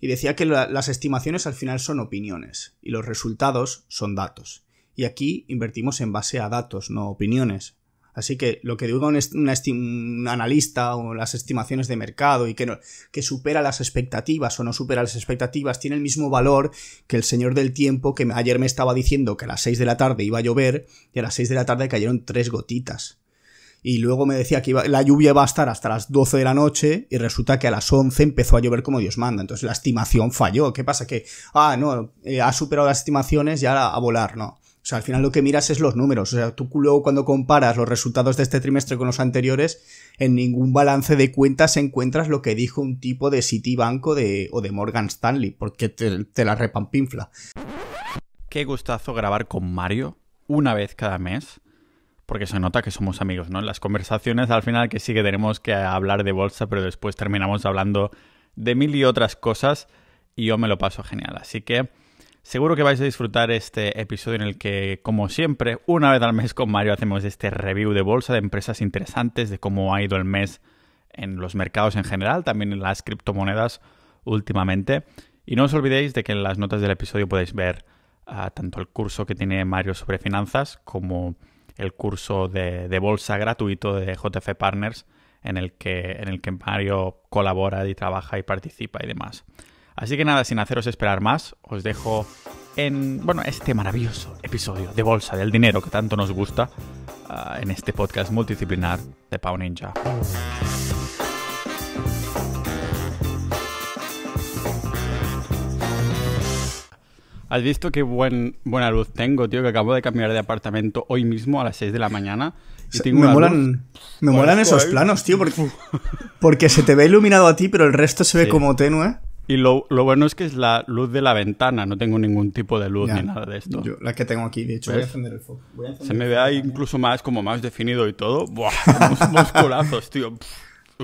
Y decía que las estimaciones al final son opiniones y los resultados son datos. Y aquí invertimos en base a datos, no opiniones. Así que lo que diga un, analista o las estimaciones de mercado y que, que supera las expectativas o no supera las expectativas tiene el mismo valor que el señor del tiempo que ayer me estaba diciendo que a las 6 de la tarde iba a llover y a las 6 de la tarde cayeron tres gotitas y luego me decía que la lluvia iba a estar hasta las 12 de la noche y resulta que a las 11 empezó a llover como Dios manda. Entonces la estimación falló. ¿Qué pasa? Que, ah, no, eh, ha superado las estimaciones y ahora a volar, ¿no? O sea, al final lo que miras es los números. O sea, tú luego cuando comparas los resultados de este trimestre con los anteriores, en ningún balance de cuentas encuentras lo que dijo un tipo de Citibank o de, o de Morgan Stanley, porque te, te la repampinfla. Qué gustazo grabar con Mario una vez cada mes porque se nota que somos amigos, ¿no? En las conversaciones al final que sí que tenemos que hablar de bolsa, pero después terminamos hablando de mil y otras cosas y yo me lo paso genial. Así que seguro que vais a disfrutar este episodio en el que, como siempre, una vez al mes con Mario hacemos este review de bolsa, de empresas interesantes, de cómo ha ido el mes en los mercados en general, también en las criptomonedas últimamente. Y no os olvidéis de que en las notas del episodio podéis ver ah, tanto el curso que tiene Mario sobre finanzas como el curso de, bolsa gratuito de JF Partners en el, que, en el que Mario colabora y trabaja y participa y demás. Así que nada, sin haceros esperar más, os dejo en bueno, este maravilloso episodio de Bolsa del Dinero que tanto nos gusta ah, en este podcast multidisciplinar de Pau Ninja. ¿Has visto qué buen, buena luz tengo, tío? Que acabo de cambiar de apartamento hoy mismo a las 6 de la mañana. Y tengo me molan, me esos planos, tío, porque, porque, se te ve iluminado a ti, pero el resto se ve como tenue. Y lo, lo, bueno es que es la luz de la ventana, no tengo ningún tipo de luz ni nada de esto. la que tengo aquí, de hecho, voy a encender el foco. se me ve incluso más, como más definido y todo. Buah, musculazos, tío.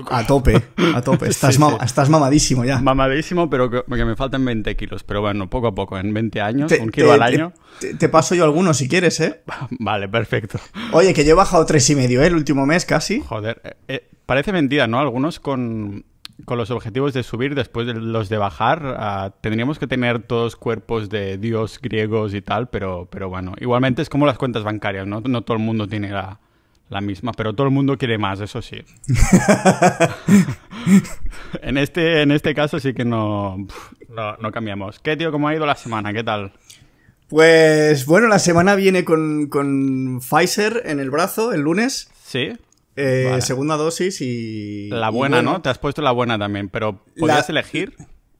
A tope, a tope. Estás, estás mamadísimo ya. Mamadísimo, pero que, me faltan 20 kilos. Pero bueno, poco a poco, en 20 años, un kilo al año. Te, paso yo algunos si quieres, ¿eh? Vale, perfecto. Oye, que yo he bajado tres y medio, ¿eh? El último mes casi. Joder, eh, eh, parece mentira, ¿no? Algunos con, los objetivos de subir después de los de bajar, ah, tendríamos que tener todos cuerpos de dios griegos y tal, pero, pero bueno, igualmente es como las cuentas bancarias, ¿no? No todo el mundo tiene la la misma, pero todo el mundo quiere más, eso sí. en, este, en este caso sí que no, no, cambiamos. ¿Qué, tío, cómo ha ido la semana? ¿Qué tal? Pues bueno, la semana viene con, con Pfizer en el brazo el lunes. Sí. Eh, Segunda dosis y. La buena, ¿no? Te has puesto la buena también, pero ¿podías elegir?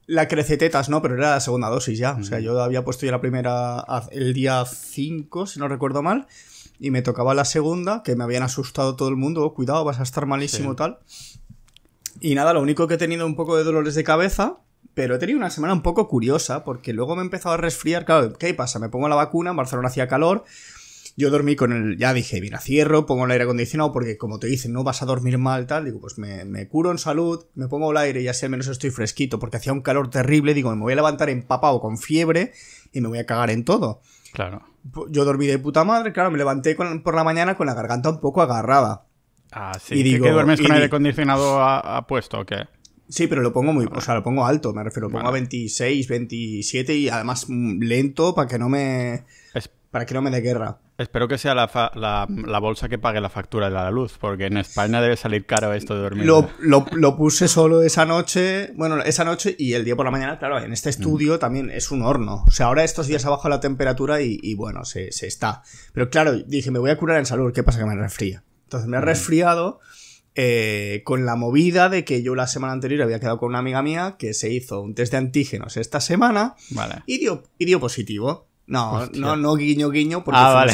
La crecetetas, no, pero era la segunda dosis ya. O sea, mm. yo había puesto ya la primera el día 5, si no recuerdo mal y me tocaba la segunda, que me habían asustado todo el mundo, oh, cuidado, vas a estar malísimo tal. Y nada, lo único que he tenido un poco de dolores de cabeza, pero he tenido una semana un poco curiosa, porque luego me he empezado a resfriar, claro, ¿qué pasa? Me pongo la vacuna, en Barcelona hacía calor, yo dormí con el, ya dije, mira, cierro, pongo el aire acondicionado, porque como te dicen, no vas a dormir mal, tal, digo, pues me, me curo en salud, me pongo el aire y así al menos estoy fresquito, porque hacía un calor terrible, digo, me voy a levantar empapado con fiebre y me voy a cagar en todo. Claro. Pues, yo dormí de puta madre, claro, me levanté por la mañana con la garganta un poco agarrada. Ah, sí. ¿Y, digo, ¿Que duermes con el aire acondicionado a, puesto o qué? Sí, pero lo pongo muy, o sea, lo pongo alto, me refiero, lo pongo a 26, 27 y además mm, lento para que no me para que no me dé guerra. Espero que sea la, bolsa que pague la factura de la luz, porque en España debe salir caro esto de dormir. Lo, puse solo esa noche, bueno, esa noche y el día por la mañana, claro, en este mm. estudio también es un horno. O sea, ahora estos días abajo la temperatura y, bueno, se, está. Pero claro, dije, me voy a curar en salud, ¿qué pasa que me resfría? Entonces me he mm. resfriado eh, con la movida de que yo la semana anterior había quedado con una amiga mía que se hizo un test de antígenos esta semana vale. y, y dio positivo. No, no, no guiño guiño, porque ah, vale.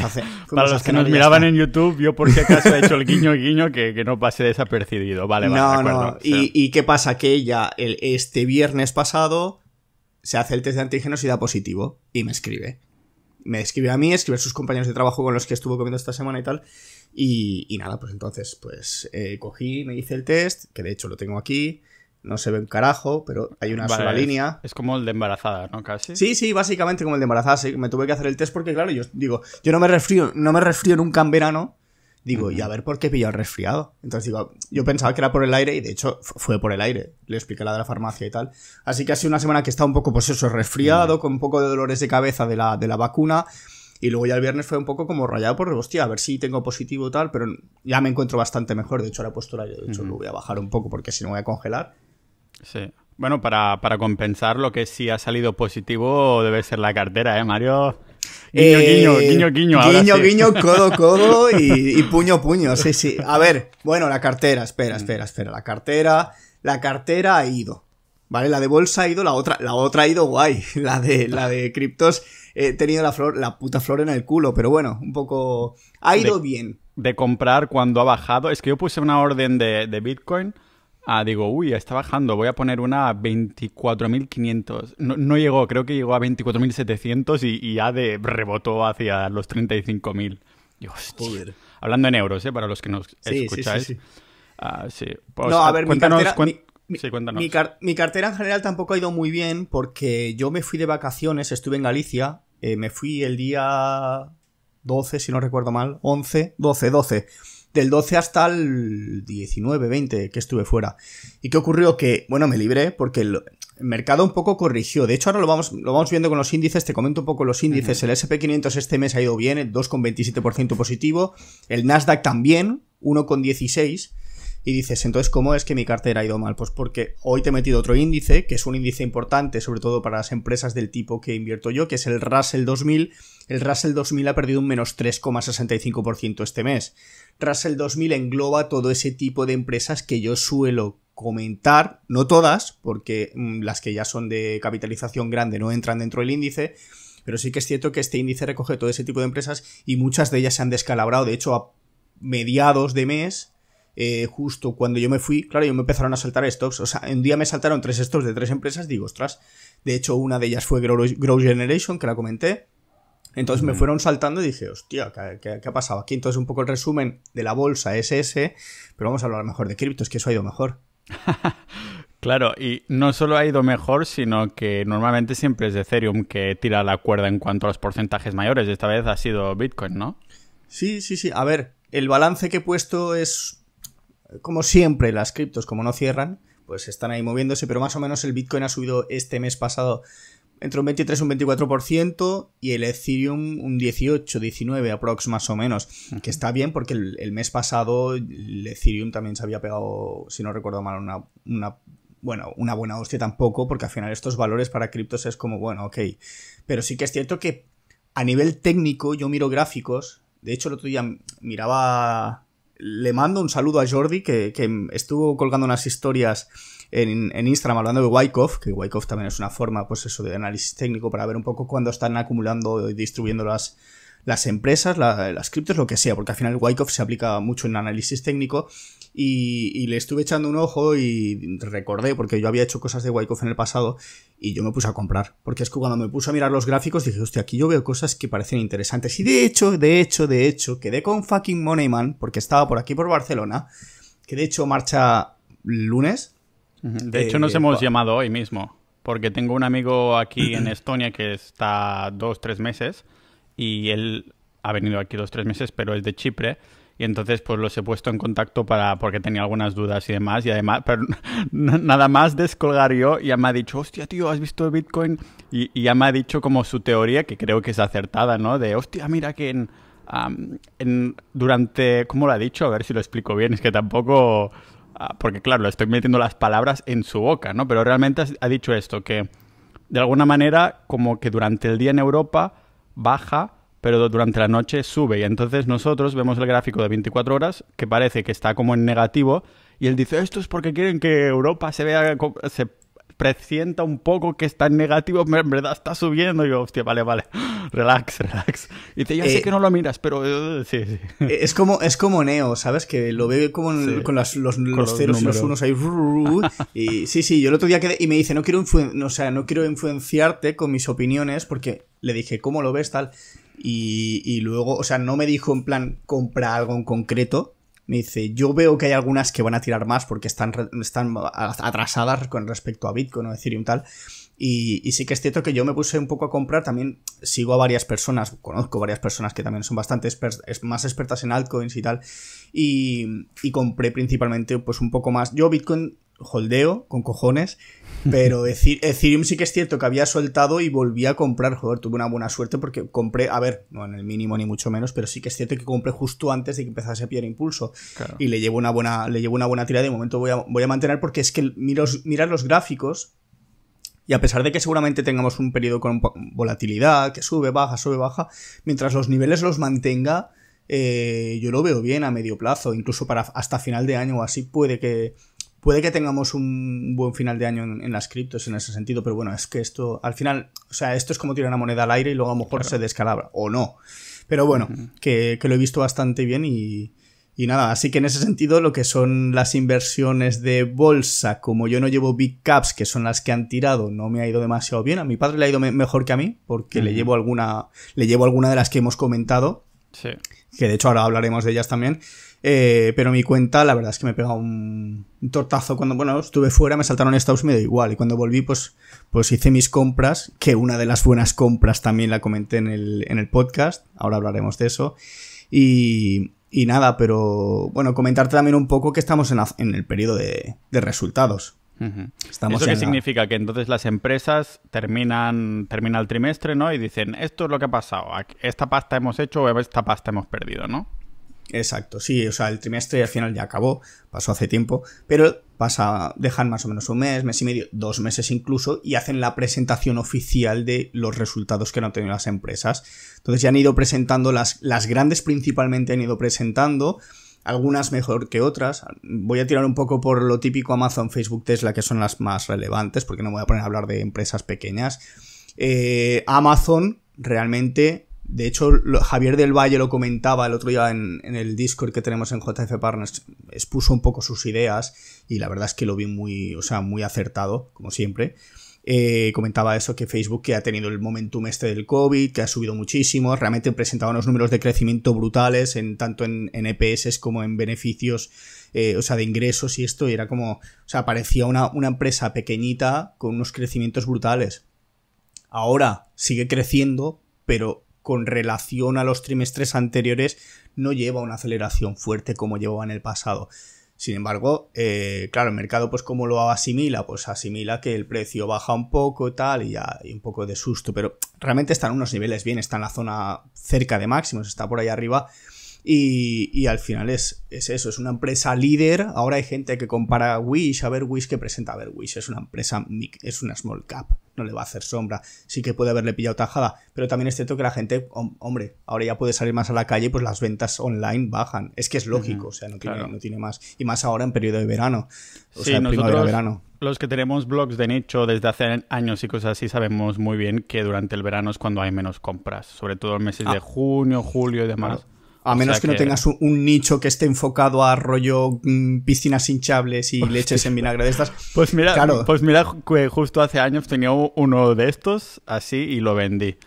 Para los que nos miraban en YouTube, yo por qué acaso he hecho el guiño guiño que, no pase desapercibido. Vale, vale. acuerdo, no. ¿Y, qué pasa? Que ella el, este viernes pasado se hace el test de antígenos y da positivo. Y me escribe. Me escribe a mí, escribe a sus compañeros de trabajo con los que estuvo comiendo esta semana y tal. Y, nada, pues entonces, pues eh, cogí, me hice el test, que de hecho lo tengo aquí no se ve un carajo, pero hay una vale, línea. Es como el de embarazada, ¿no? Casi. Sí, sí, básicamente como el de embarazada. Sí. Me tuve que hacer el test porque, claro, yo digo, yo no me resfrío, no me resfrío nunca en verano. Digo, y a ver por qué pillo el resfriado. Entonces digo, yo pensaba que era por el aire y de hecho fue por el aire. Le expliqué la de la farmacia y tal. Así que ha sido una semana que está un poco, pues eso, resfriado, con un poco de dolores de cabeza de la, de la vacuna. Y luego ya el viernes fue un poco como rayado por, hostia, a ver si tengo positivo tal, pero ya me encuentro bastante mejor. De hecho, ahora he puesto el aire. De hecho, lo voy a bajar un poco porque si no voy a congelar. Sí. Bueno, para, para compensar lo que si ha salido positivo debe ser la cartera, ¿eh, Mario? Guiño, eh, guiño, guiño, guiño. guiño, guiño, codo, codo y, puño, puño. Sí, sí. A ver, bueno, la cartera, espera, mm. espera, espera. La cartera, la cartera ha ido. ¿Vale? La de bolsa ha ido, la otra, la otra ha ido guay. La de, la de criptos he tenido la flor, la puta flor en el culo, pero bueno, un poco. Ha ido bien. De comprar cuando ha bajado. Es que yo puse una orden de, de Bitcoin Ah, digo, uy, está bajando, voy a poner una a 24.500. No, llegó, creo que llegó a 24.700 y, y ya de rebotó hacia los 35.000. Joder. Hablando en euros, ¿eh? Para los que nos escucháis. Sí, sí, sí. Ah, sí. Pues, no, a ah, ver, cuéntanos, mi cartera, sí, cuéntanos. Mi, cartera en general tampoco ha ido muy bien porque yo me fui de vacaciones, estuve en Galicia, eh, me fui el día 12, si no recuerdo mal, 11, 12, 12 del 12 hasta el 19, 20 que estuve fuera. ¿Y qué ocurrió? Que, bueno, me libré porque el mercado un poco corrigió. De hecho, ahora lo vamos, lo vamos viendo con los índices. Te comento un poco los índices. El SP500 este mes ha ido bien, 2,27% positivo. El Nasdaq también, 1,16% y dices, entonces, ¿cómo es que mi cartera ha ido mal? Pues porque hoy te he metido otro índice, que es un índice importante, sobre todo para las empresas del tipo que invierto yo, que es el Russell 2000. El Russell 2000 ha perdido un menos 3,65% este mes. Russell 2000 engloba todo ese tipo de empresas que yo suelo comentar, no todas, porque mm, las que ya son de capitalización grande no entran dentro del índice, pero sí que es cierto que este índice recoge todo ese tipo de empresas y muchas de ellas se han descalabrado. De hecho, a mediados de mes eh, justo cuando yo me fui, claro, yo me empezaron a saltar stocks. O sea, un día me saltaron tres stocks de tres empresas, digo, ostras. De hecho, una de ellas fue Grow, Generation, que la comenté. Entonces me fueron saltando y dije, hostia, ¿qué, ha pasado aquí? Entonces un poco el resumen de la bolsa SS pero vamos a hablar mejor de criptos, que eso ha ido mejor. claro, y no solo ha ido mejor, sino que normalmente siempre es Ethereum que tira la cuerda en cuanto a los porcentajes mayores. Esta vez ha sido Bitcoin, ¿no? Sí, sí, sí. A ver, el balance que he puesto es como siempre, las criptos, como no cierran, pues están ahí moviéndose, pero más o menos el Bitcoin ha subido este mes pasado entre un 23 y un 24% y el Ethereum un 18, 19 aprox más o menos, que está bien porque el, mes pasado el Ethereum también se había pegado, si no recuerdo mal, una, una bueno, una buena hostia tampoco, porque al final estos valores para criptos es como, bueno, ok. Pero sí que es cierto que a nivel técnico yo miro gráficos. De hecho, el otro día miraba le mando un saludo a Jordi, que, estuvo colgando unas historias en, en, Instagram hablando de Wyckoff, que Wyckoff también es una forma, pues eso, de análisis técnico para ver un poco cuándo están acumulando y distribuyendo las, las empresas, las criptos, lo que sea, porque al final Wyckoff se aplica mucho en análisis técnico y, le estuve echando un ojo y recordé, porque yo había hecho cosas de Wyckoff en el pasado, y yo me puse a comprar. Porque es que cuando me puse a mirar los gráficos dije, hostia, aquí yo veo cosas que parecen interesantes. Y de hecho, de hecho, de hecho, quedé con fucking Moneyman, porque estaba por aquí por Barcelona, que de hecho marcha lunes. De, hecho, eh, nos hemos llamado hoy mismo, porque tengo un amigo aquí en Estonia que está dos, tres meses, y él ha venido aquí dos, tres meses, pero es de Chipre y entonces pues los he puesto en contacto para porque tenía algunas dudas y demás y además pero, nada más descolgar yo ya me ha dicho hostia tío has visto Bitcoin y, ya me ha dicho como su teoría que creo que es acertada no de hostia mira que en, durante cómo lo ha dicho a ver si lo explico bien es que tampoco ah, porque claro estoy metiendo las palabras en su boca no pero realmente ha dicho esto que de alguna manera como que durante el día en Europa baja pero durante la noche sube. Y entonces nosotros vemos el gráfico de 24 horas que parece que está como en negativo. Y él dice, esto es porque quieren que Europa se vea, se presienta un poco que está en negativo, en verdad está subiendo. Y yo, hostia, vale, vale, relax, relax. Y dice, yo sé eh, que no lo miras, pero eh, sí, sí. Eh, es como, es como Neo, ¿sabes? Que lo ve como con los, ceros y los unos ahí. y sí, sí, yo el otro día quedé y me dice, no quiero, o sea, no quiero influenciarte con mis opiniones porque le dije, ¿cómo lo ves tal? Y, luego, o sea, no me dijo en plan compra algo en concreto, me dice, yo veo que hay algunas que van a tirar más porque están, están atrasadas con respecto a Bitcoin o un tal. Y, sí que es cierto que yo me puse un poco a comprar, también sigo a varias personas, conozco varias personas que también son bastante más expertas en altcoins y tal, y, y compré principalmente pues un poco más. Yo Bitcoin holdeo con cojones, pero Ethereum sí que es cierto que había soltado y volví a comprar. Joder, tuve una buena suerte porque compré, a ver, no en el mínimo ni mucho menos, pero sí que es cierto que compré justo antes de que empezase a pillar impulso. Y le llevo una buena, le llevo una buena tirada. De momento voy a, voy a mantener porque es que miros, mirar los gráficos. Y a pesar de que seguramente tengamos un periodo con volatilidad, que sube, baja, sube, baja, mientras los niveles los mantenga, eh, yo lo veo bien a medio plazo, incluso para hasta final de año o así puede que, puede que tengamos un buen final de año en, las criptos en ese sentido, pero bueno, es que esto, al final, o sea, esto es como tirar una moneda al aire y luego a lo mejor se descalabra, o no. Pero bueno, que, lo he visto bastante bien y, nada, así que en ese sentido lo que son las inversiones de bolsa, como yo no llevo big caps, que son las que han tirado, no me ha ido demasiado bien. A mi padre le ha ido mejor que a mí, porque le llevo alguna, le llevo alguna de las que hemos comentado. Que de hecho ahora hablaremos de ellas también eh, pero mi cuenta, la verdad es que me pegó un, un, tortazo. Cuando, bueno, estuve fuera, me saltaron Estados Unidos igual. Y cuando volví, pues, pues hice mis compras, que una de las buenas compras también la comenté en el, en el podcast. Ahora hablaremos de eso. Y, nada, pero bueno, comentarte también un poco que estamos en, el periodo de, resultados. ¿Eso qué significa? Que entonces las empresas terminan, termina el trimestre, ¿no? Y dicen, esto es lo que ha pasado, esta pasta hemos hecho o esta pasta hemos perdido, ¿no? Exacto, sí, o sea, el trimestre al final ya acabó, pasó hace tiempo, pero pasa, dejan más o menos un mes, mes y medio, dos meses incluso, y hacen la presentación oficial de los resultados que han obtenido las empresas. Entonces ya han ido presentando, las, las grandes principalmente han ido presentando, algunas mejor que otras. Voy a tirar un poco por lo típico Amazon, Facebook, Tesla, que son las más relevantes, porque no me voy a poner a hablar de empresas pequeñas. Eh, Amazon realmente de hecho, Javier del Valle lo comentaba el otro día en, el Discord que tenemos en JF Partners, expuso un poco sus ideas y la verdad es que lo vi muy, o sea, muy acertado, como siempre. Eh, comentaba eso, que Facebook que ha tenido el momentum este del COVID, que ha subido muchísimo, realmente presentaba unos números de crecimiento brutales, en, tanto en, EPS e como en beneficios, eh, o sea, de ingresos y esto, y era como, o sea, parecía una, una empresa pequeñita con unos crecimientos brutales. Ahora sigue creciendo, pero con relación a los trimestres anteriores no lleva una aceleración fuerte como llevaba en el pasado. Sin embargo, eh, claro, el mercado pues como lo asimila, pues asimila que el precio baja un poco y tal y ya hay un poco de susto, pero realmente están unos niveles bien, está en la zona cerca de máximos, está por ahí arriba y, al final es, eso, es una empresa líder. Ahora hay gente que compara Wish a Wish que presenta a Wish Es una empresa, es una small cap, no le va a hacer sombra. Sí que puede haberle pillado tajada, pero también es cierto que la gente, hombre, ahora ya puede salir más a la calle y pues las ventas online bajan. Es que es lógico, o sea, no tiene, no tiene más. Y más ahora en periodo de verano, o sea, en verano Los que tenemos blogs de nicho desde hace años y cosas así sabemos muy bien que durante el verano es cuando hay menos compras, sobre todo en meses ah. de junio, julio y demás. A menos que... no tengas un, nicho que esté enfocado a arroyo, mm, piscinas hinchables y leches en vinagre de estas. Pues mira, pues mira justo hace años tenía uno de estos así y lo vendí.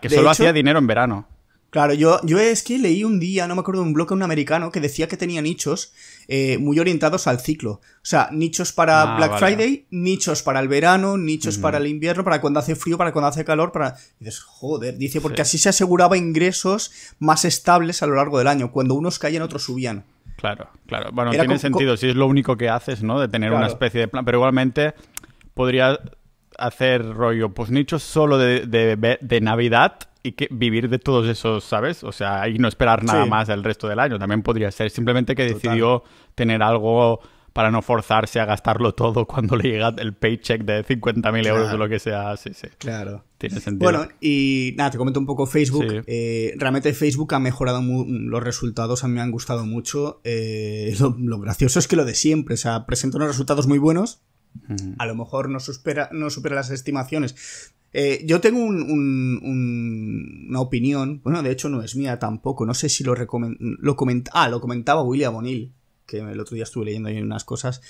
que solo hacía dinero en verano. Claro, yo, yo es que leí un día, no me acuerdo, un blog de un americano que decía que tenía nichos eh, muy orientados al ciclo. O sea, nichos para ah, Black Friday, nichos para el verano, nichos para el invierno, para cuando hace frío, para cuando hace calor, para... Y dices, joder, dice, porque así se aseguraba ingresos más estables a lo largo del año. Cuando unos caían, otros subían. Claro, claro. Bueno, tiene sentido, si es lo único que haces, ¿no? De tener una especie de plan, pero igualmente podría hacer rollo, pues nichos solo de Navidad y que vivir de todos esos, ¿sabes? O sea, y no esperar nada más el resto del año. También podría ser simplemente que decidió tener algo para no forzarse a gastarlo todo cuando le llega el paycheck de 50.000 mil euros o lo que sea. Sí, sí. Claro. Tiene sentido. Bueno, y nada, te comento un poco Facebook. Eh, realmente Facebook ha mejorado los resultados, a mí me han gustado mucho. Eh, lo, gracioso es que lo de siempre, o sea, presenta unos resultados muy buenos. A lo mejor no supera, no supera las estimaciones eh, yo tengo una opinión, bueno, de hecho no es mía tampoco, no sé si lo, lo, ah, lo comentaba William O'Neill, que el otro día estuve leyendo ahí unas cosas,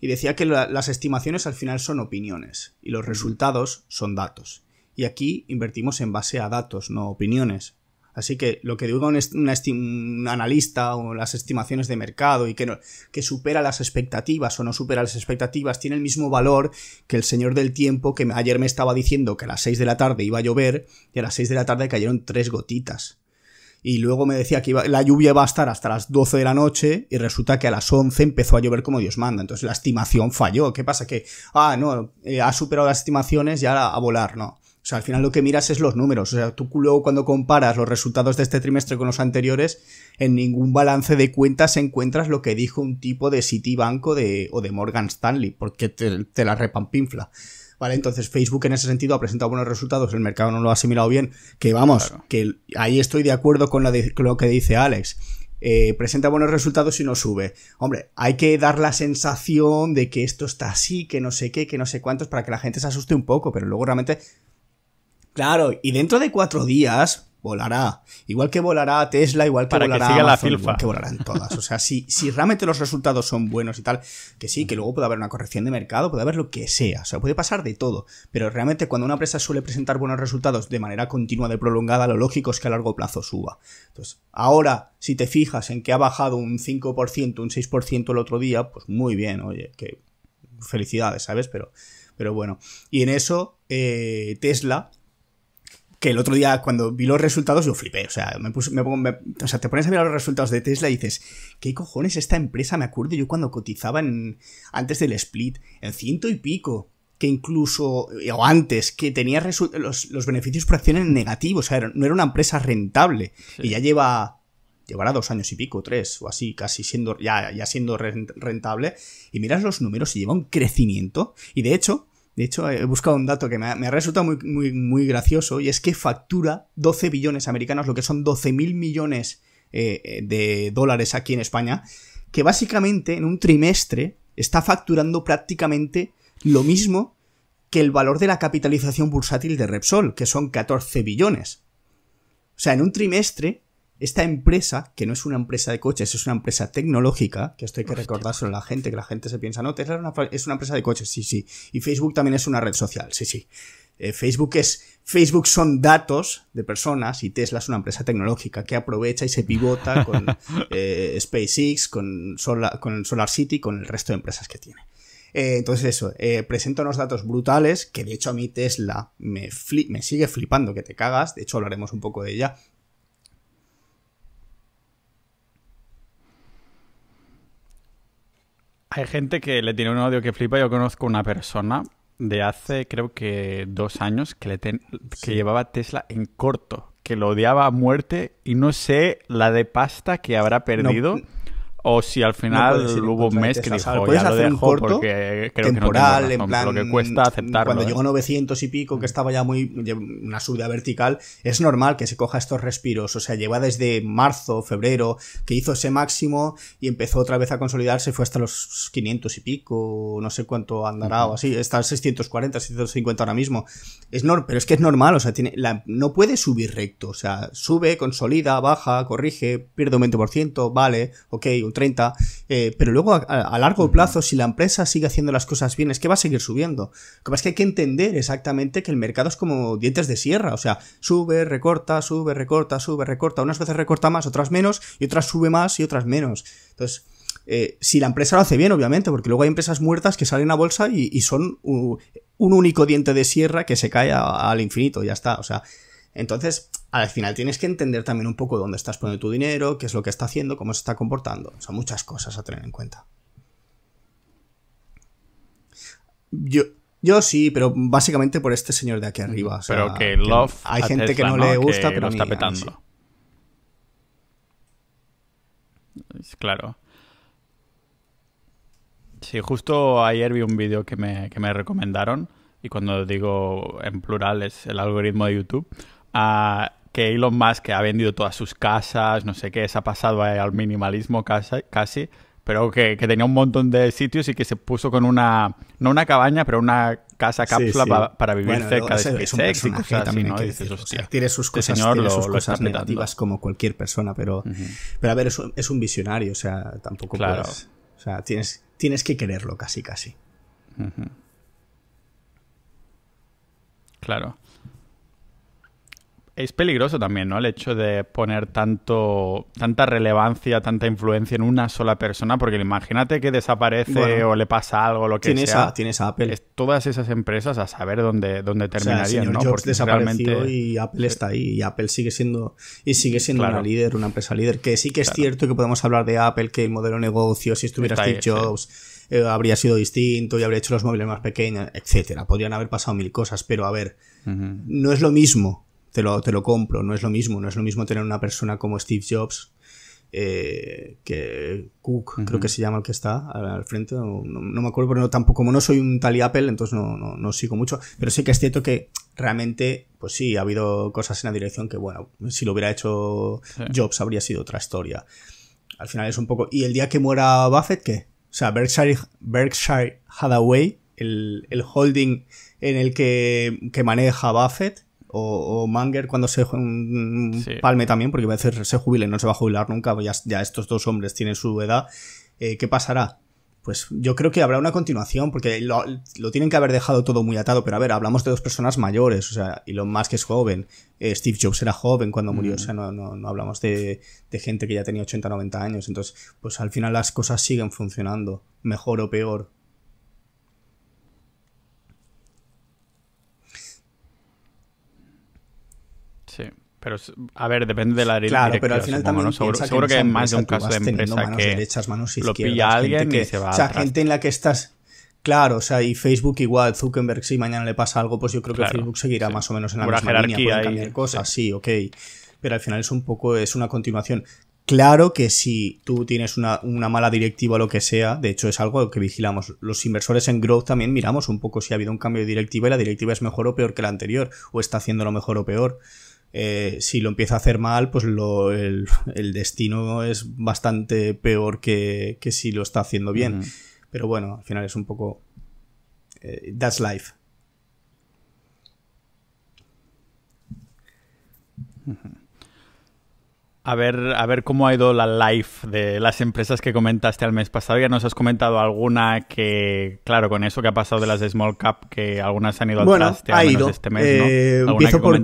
y decía que las estimaciones al final son opiniones y los resultados son datos. Y aquí invertimos en base a datos, no opiniones. Así que lo que diga un, un, analista o las estimaciones de mercado y que, no, que supera las expectativas o no supera las expectativas tiene el mismo valor que el señor del tiempo que ayer me estaba diciendo que a las 6 de la tarde iba a llover y a las 6 de la tarde cayeron tres gotitas. Y luego me decía que la lluvia iba a estar hasta las 12 de la noche y resulta que a las 11 empezó a llover como Dios manda. Entonces la estimación falló. ¿Qué pasa? Que, ah, no, eh, ha superado las estimaciones y ahora a volar, no. O sea, al final lo que miras es los números. O sea, tú luego cuando comparas los resultados de este trimestre con los anteriores, en ningún balance de cuentas encuentras lo que dijo un tipo de Citibank o de, o de Morgan Stanley, porque te, la repampinfla. Vale, entonces Facebook en ese sentido ha presentado buenos resultados, el mercado no lo ha asimilado bien, que vamos, que ahí estoy de acuerdo con lo, que dice Alex. Eh, presenta buenos resultados y no sube. Hombre, hay que dar la sensación de que esto está así, que no sé qué, que no sé cuántos, para que la gente se asuste un poco, pero luego realmente Claro, y dentro de cuatro días volará. Igual que volará Tesla, igual que volará Igual que volarán todas. O sea, si, realmente los resultados son buenos y tal, que sí, que luego puede haber una corrección de mercado, puede haber lo que sea. O sea, puede pasar de todo. Pero realmente cuando una empresa suele presentar buenos resultados de manera continua de prolongada, lo lógico es que a largo plazo suba. Entonces, ahora, si te fijas en que ha bajado un 5%, un 6% el otro día, pues muy bien, oye, que felicidades, ¿sabes? Pero, pero bueno. Y en eso, eh, Tesla que el otro día cuando vi los resultados yo flipé. O sea, me, o sea, te pones a mirar los resultados de Tesla y dices, ¿qué cojones esta empresa? Me acuerdo yo cuando cotizaba en, antes del split, en ciento y pico, que incluso, eh, o antes, que tenía los, los, beneficios por acción en O sea, no era una empresa rentable. Y ya lleva... Llevará dos años y pico, tres o así, casi siendo ya, ya siendo rentable. Y miras los números y lleva un crecimiento. Y de hecho, de hecho, he buscado un dato que me ha, resultado muy, muy, muy, gracioso y es que factura 12 billones americanos, lo que son 12 mil millones eh, eh, de dólares aquí en España, que básicamente en un trimestre está facturando prácticamente lo mismo que el valor de la capitalización bursátil de Repsol, que son 14 billones. O sea, en un trimestre esta empresa, que no es una empresa de coches, es una empresa tecnológica, que esto hay que recordar sobre la gente, que la gente se piensa, no, Tesla es una, empresa de coches, sí, sí. Y Facebook también es una red social, sí, sí. Eh, Facebook es, Facebook son datos de personas y Tesla es una empresa tecnológica que aprovecha y se pivota con eh, SpaceX, con Solar, con City, con el resto de empresas que tiene. Eh, entonces eso, eh, unos datos brutales que de hecho a mí Tesla me, me sigue flipando que te cagas, de hecho hablaremos un poco de ella, Hay gente que le tiene un odio que flipa. Yo conozco una persona de hace creo que dos años que, le llevaba Tesla en corto, que lo odiaba a muerte y no sé la de pasta que habrá perdido. O si al final hubo un mes que dijo, ya lo dejo porque creo temporal, que en plan, Cuando ¿eh? llegó a 900 y pico, que estaba ya muy una subida vertical, es normal que se coja estos respiros. O sea, lleva desde marzo, febrero, que hizo ese máximo y empezó otra vez a consolidarse, fue hasta los 500 y pico, no sé cuánto andará o así, está 640, 650 ahora mismo. Es pero es que es normal, o sea, tiene, la, no puede subir recto, o sea, sube, consolida, baja, corrige, pierde un 20%, vale, ok, 30, eh, pero luego a, largo plazo, si la empresa sigue haciendo las cosas bien, es que va a seguir subiendo. Lo que pasa es que hay que entender exactamente que el mercado es como dientes de sierra, o sea, sube, recorta, sube, recorta, sube, recorta, unas veces recorta más, otras menos, y otras sube más y otras menos. Entonces... Eh, si la empresa lo hace bien, obviamente, porque luego hay empresas muertas que salen a bolsa y, son un, único diente de sierra que se cae al infinito, ya está. O sea, entonces, al final tienes que entender también un poco dónde estás poniendo tu dinero, qué es lo que está haciendo, cómo se está comportando. Son muchas cosas a tener en cuenta. Yo, sí, pero básicamente por este señor de aquí arriba. pero que Love. hay gente que no, le gusta, pero. Lo está ah, petando. Claro. Sí, justo ayer vi un vídeo que me, que me recomendaron. Y cuando digo en plural es el algoritmo de YouTube que Elon Musk, ha vendido todas sus casas, no sé qué, se ha pasado al minimalismo casi, pero que, tenía un montón de sitios y que se puso con una, no una cabaña, pero una casa cápsula para vivir cerca de SpaceX y también, ¿no? tiene sus este cosas, negativas como cualquier persona, pero, pero a ver, es un, es un, visionario, o sea, tampoco puedes, o sea, tienes, tienes que quererlo casi, casi. Claro es peligroso también, ¿no? El hecho de poner tanto, tanta relevancia, tanta influencia en una sola persona, porque imagínate que desaparece o le pasa algo, lo que sea. tienes a Apple. todas esas empresas a saber dónde, dónde terminarían, ¿no? y Apple está ahí, y Apple sigue siendo, y sigue siendo una líder, una empresa líder. Que sí que es cierto que podemos hablar de Apple, que el modelo de negocio, si estuviera Steve Jobs. Eh, habría sido distinto y habría hecho los móviles más pequeños, etcétera. Podrían haber pasado mil cosas, pero a ver, no es lo mismo te lo, compro, no es lo mismo, no es lo mismo tener una persona como Steve Jobs eh, que Cook, creo que se llama el que está al, frente, no, me acuerdo, pero tampoco, como no soy un tal Apple, entonces no, sigo mucho, pero sí que es cierto que realmente, pues sí, ha habido cosas en la dirección que, bueno, si lo hubiera hecho Jobs habría sido otra historia. Al final es un poco... ¿Y el día que muera Buffett, qué? O sea, Berkshire, Berkshire Hathaway, el, el holding en el que, que maneja Buffett, o, Manger cuando se palme también, porque va a decir se jubile, no se va a jubilar nunca, pues ya, estos dos hombres tienen su edad, eh, ¿qué pasará? Pues yo creo que habrá una continuación, porque lo, tienen que haber dejado todo muy atado, pero a ver, hablamos de dos personas mayores, o sea, más que es joven, eh, Steve Jobs era joven cuando murió, mm. o sea, no, no, no hablamos de, de, gente que ya tenía 80, 90 años, entonces, pues al final las cosas siguen funcionando, mejor o peor, Pero, a ver, depende de la directiva. Claro, pero al final también. Seguro, que, más de un caso de empresa manos que derechas, manos lo pilla alguien que, se va. O sea, gente en la que estás. Claro, o sea, y Facebook igual, Zuckerberg, si mañana le pasa algo, pues yo creo que Facebook seguirá más o menos en la misma jerarquía línea, cosas, sí. ok. Pero al final es un poco, es una continuación. Claro que si tú tienes una, mala directiva o lo que sea, de hecho es algo que vigilamos. Los inversores en growth también miramos un poco si ha habido un cambio de directiva y la directiva es mejor o peor que la anterior, o está haciéndolo mejor o peor. Eh, si lo empieza a hacer mal, pues el, destino es bastante peor que, si lo está haciendo bien. Pero bueno, al final es un poco... Eh, that's life. A ver, a ver cómo ha ido la life de las empresas que comentaste al mes pasado. Ya nos has comentado alguna que, claro, con eso que ha pasado de las de Small Cap, que algunas han ido al traste este mes, ¿no? Eh, por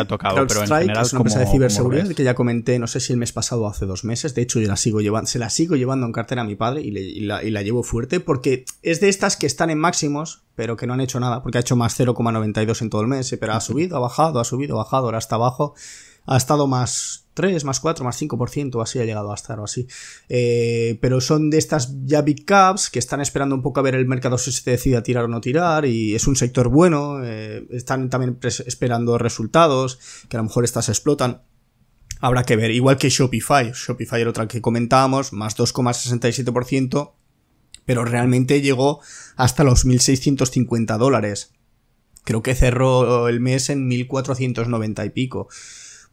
ha tocado, pero es una empresa de ciberseguridad que ya comenté, no sé si el mes pasado o hace dos meses. De hecho, yo la sigo llevando, se la sigo llevando en cartera a mi padre y, la, y la llevo fuerte porque es de estas que están en máximos, pero que no han hecho nada, porque ha hecho más 0,92 en todo el mes, pero ha subido, ha bajado, ha subido, ha bajado, ahora está abajo. Ha estado más 3, más 4, más 5%, así ha llegado hasta estar o así. Eh, pero son de estas ya big caps que están esperando un poco a ver el mercado si se decide a tirar o no tirar y es un sector bueno, eh, están también esperando resultados, que a lo mejor estas explotan. Habrá que ver, igual que Shopify, Shopify era otra que comentábamos, más 2,67%, pero realmente llegó hasta los 1.650 dólares. Creo que cerró el mes en 1.490 y pico.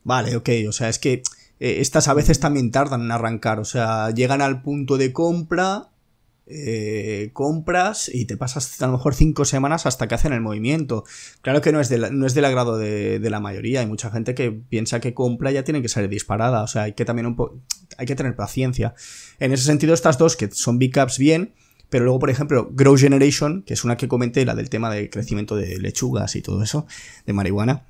Vale, ok, o sea, es que eh, estas a veces también tardan en arrancar, o sea, llegan al punto de compra, eh, compras y te pasas a lo mejor cinco semanas hasta que hacen el movimiento. Claro que no es, no es del agrado de, la mayoría, hay mucha gente que piensa que compra ya tiene que salir disparada, o sea, hay que también hay que tener paciencia. En ese sentido, estas dos que son big caps bien, pero luego, por ejemplo, Grow Generation, que es una que comenté, la del tema de crecimiento de lechugas y todo eso, de marihuana,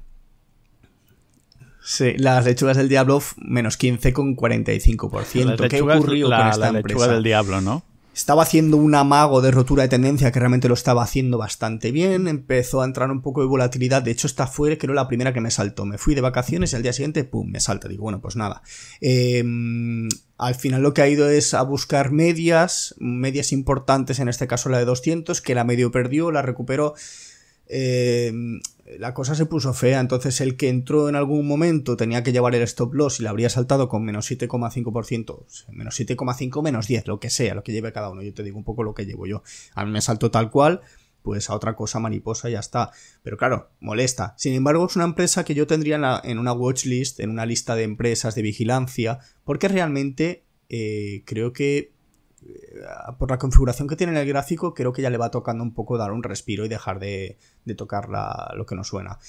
Sí, las lechugas del diablo menos 15,45%. ¿Qué ocurrió con esta la lechuga del diablo, ¿no? Estaba haciendo un amago de rotura de tendencia que realmente lo estaba haciendo bastante bien. Empezó a entrar un poco de volatilidad. De hecho, esta fue, creo, la primera que me saltó. Me fui de vacaciones y al día siguiente, pum, me salta. Digo, bueno, pues nada. Em, al final lo que ha ido es a buscar medias, medias importantes, en este caso la de 200, que la medio perdió, la recuperó. Eh, la cosa se puso fea, entonces el que entró en algún momento tenía que llevar el stop loss y la habría saltado con menos 7,5%, menos 7,5, menos 10, lo que sea, lo que lleve cada uno, yo te digo un poco lo que llevo yo. A mí me salto tal cual, pues a otra cosa mariposa y ya está. Pero claro, molesta. Sin embargo, es una empresa que yo tendría en, una watchlist, en una lista de empresas de vigilancia, porque realmente eh, creo que eh, por la configuración que tiene en el gráfico, creo que ya le va tocando un poco dar un respiro y dejar de, tocar lo que no suena.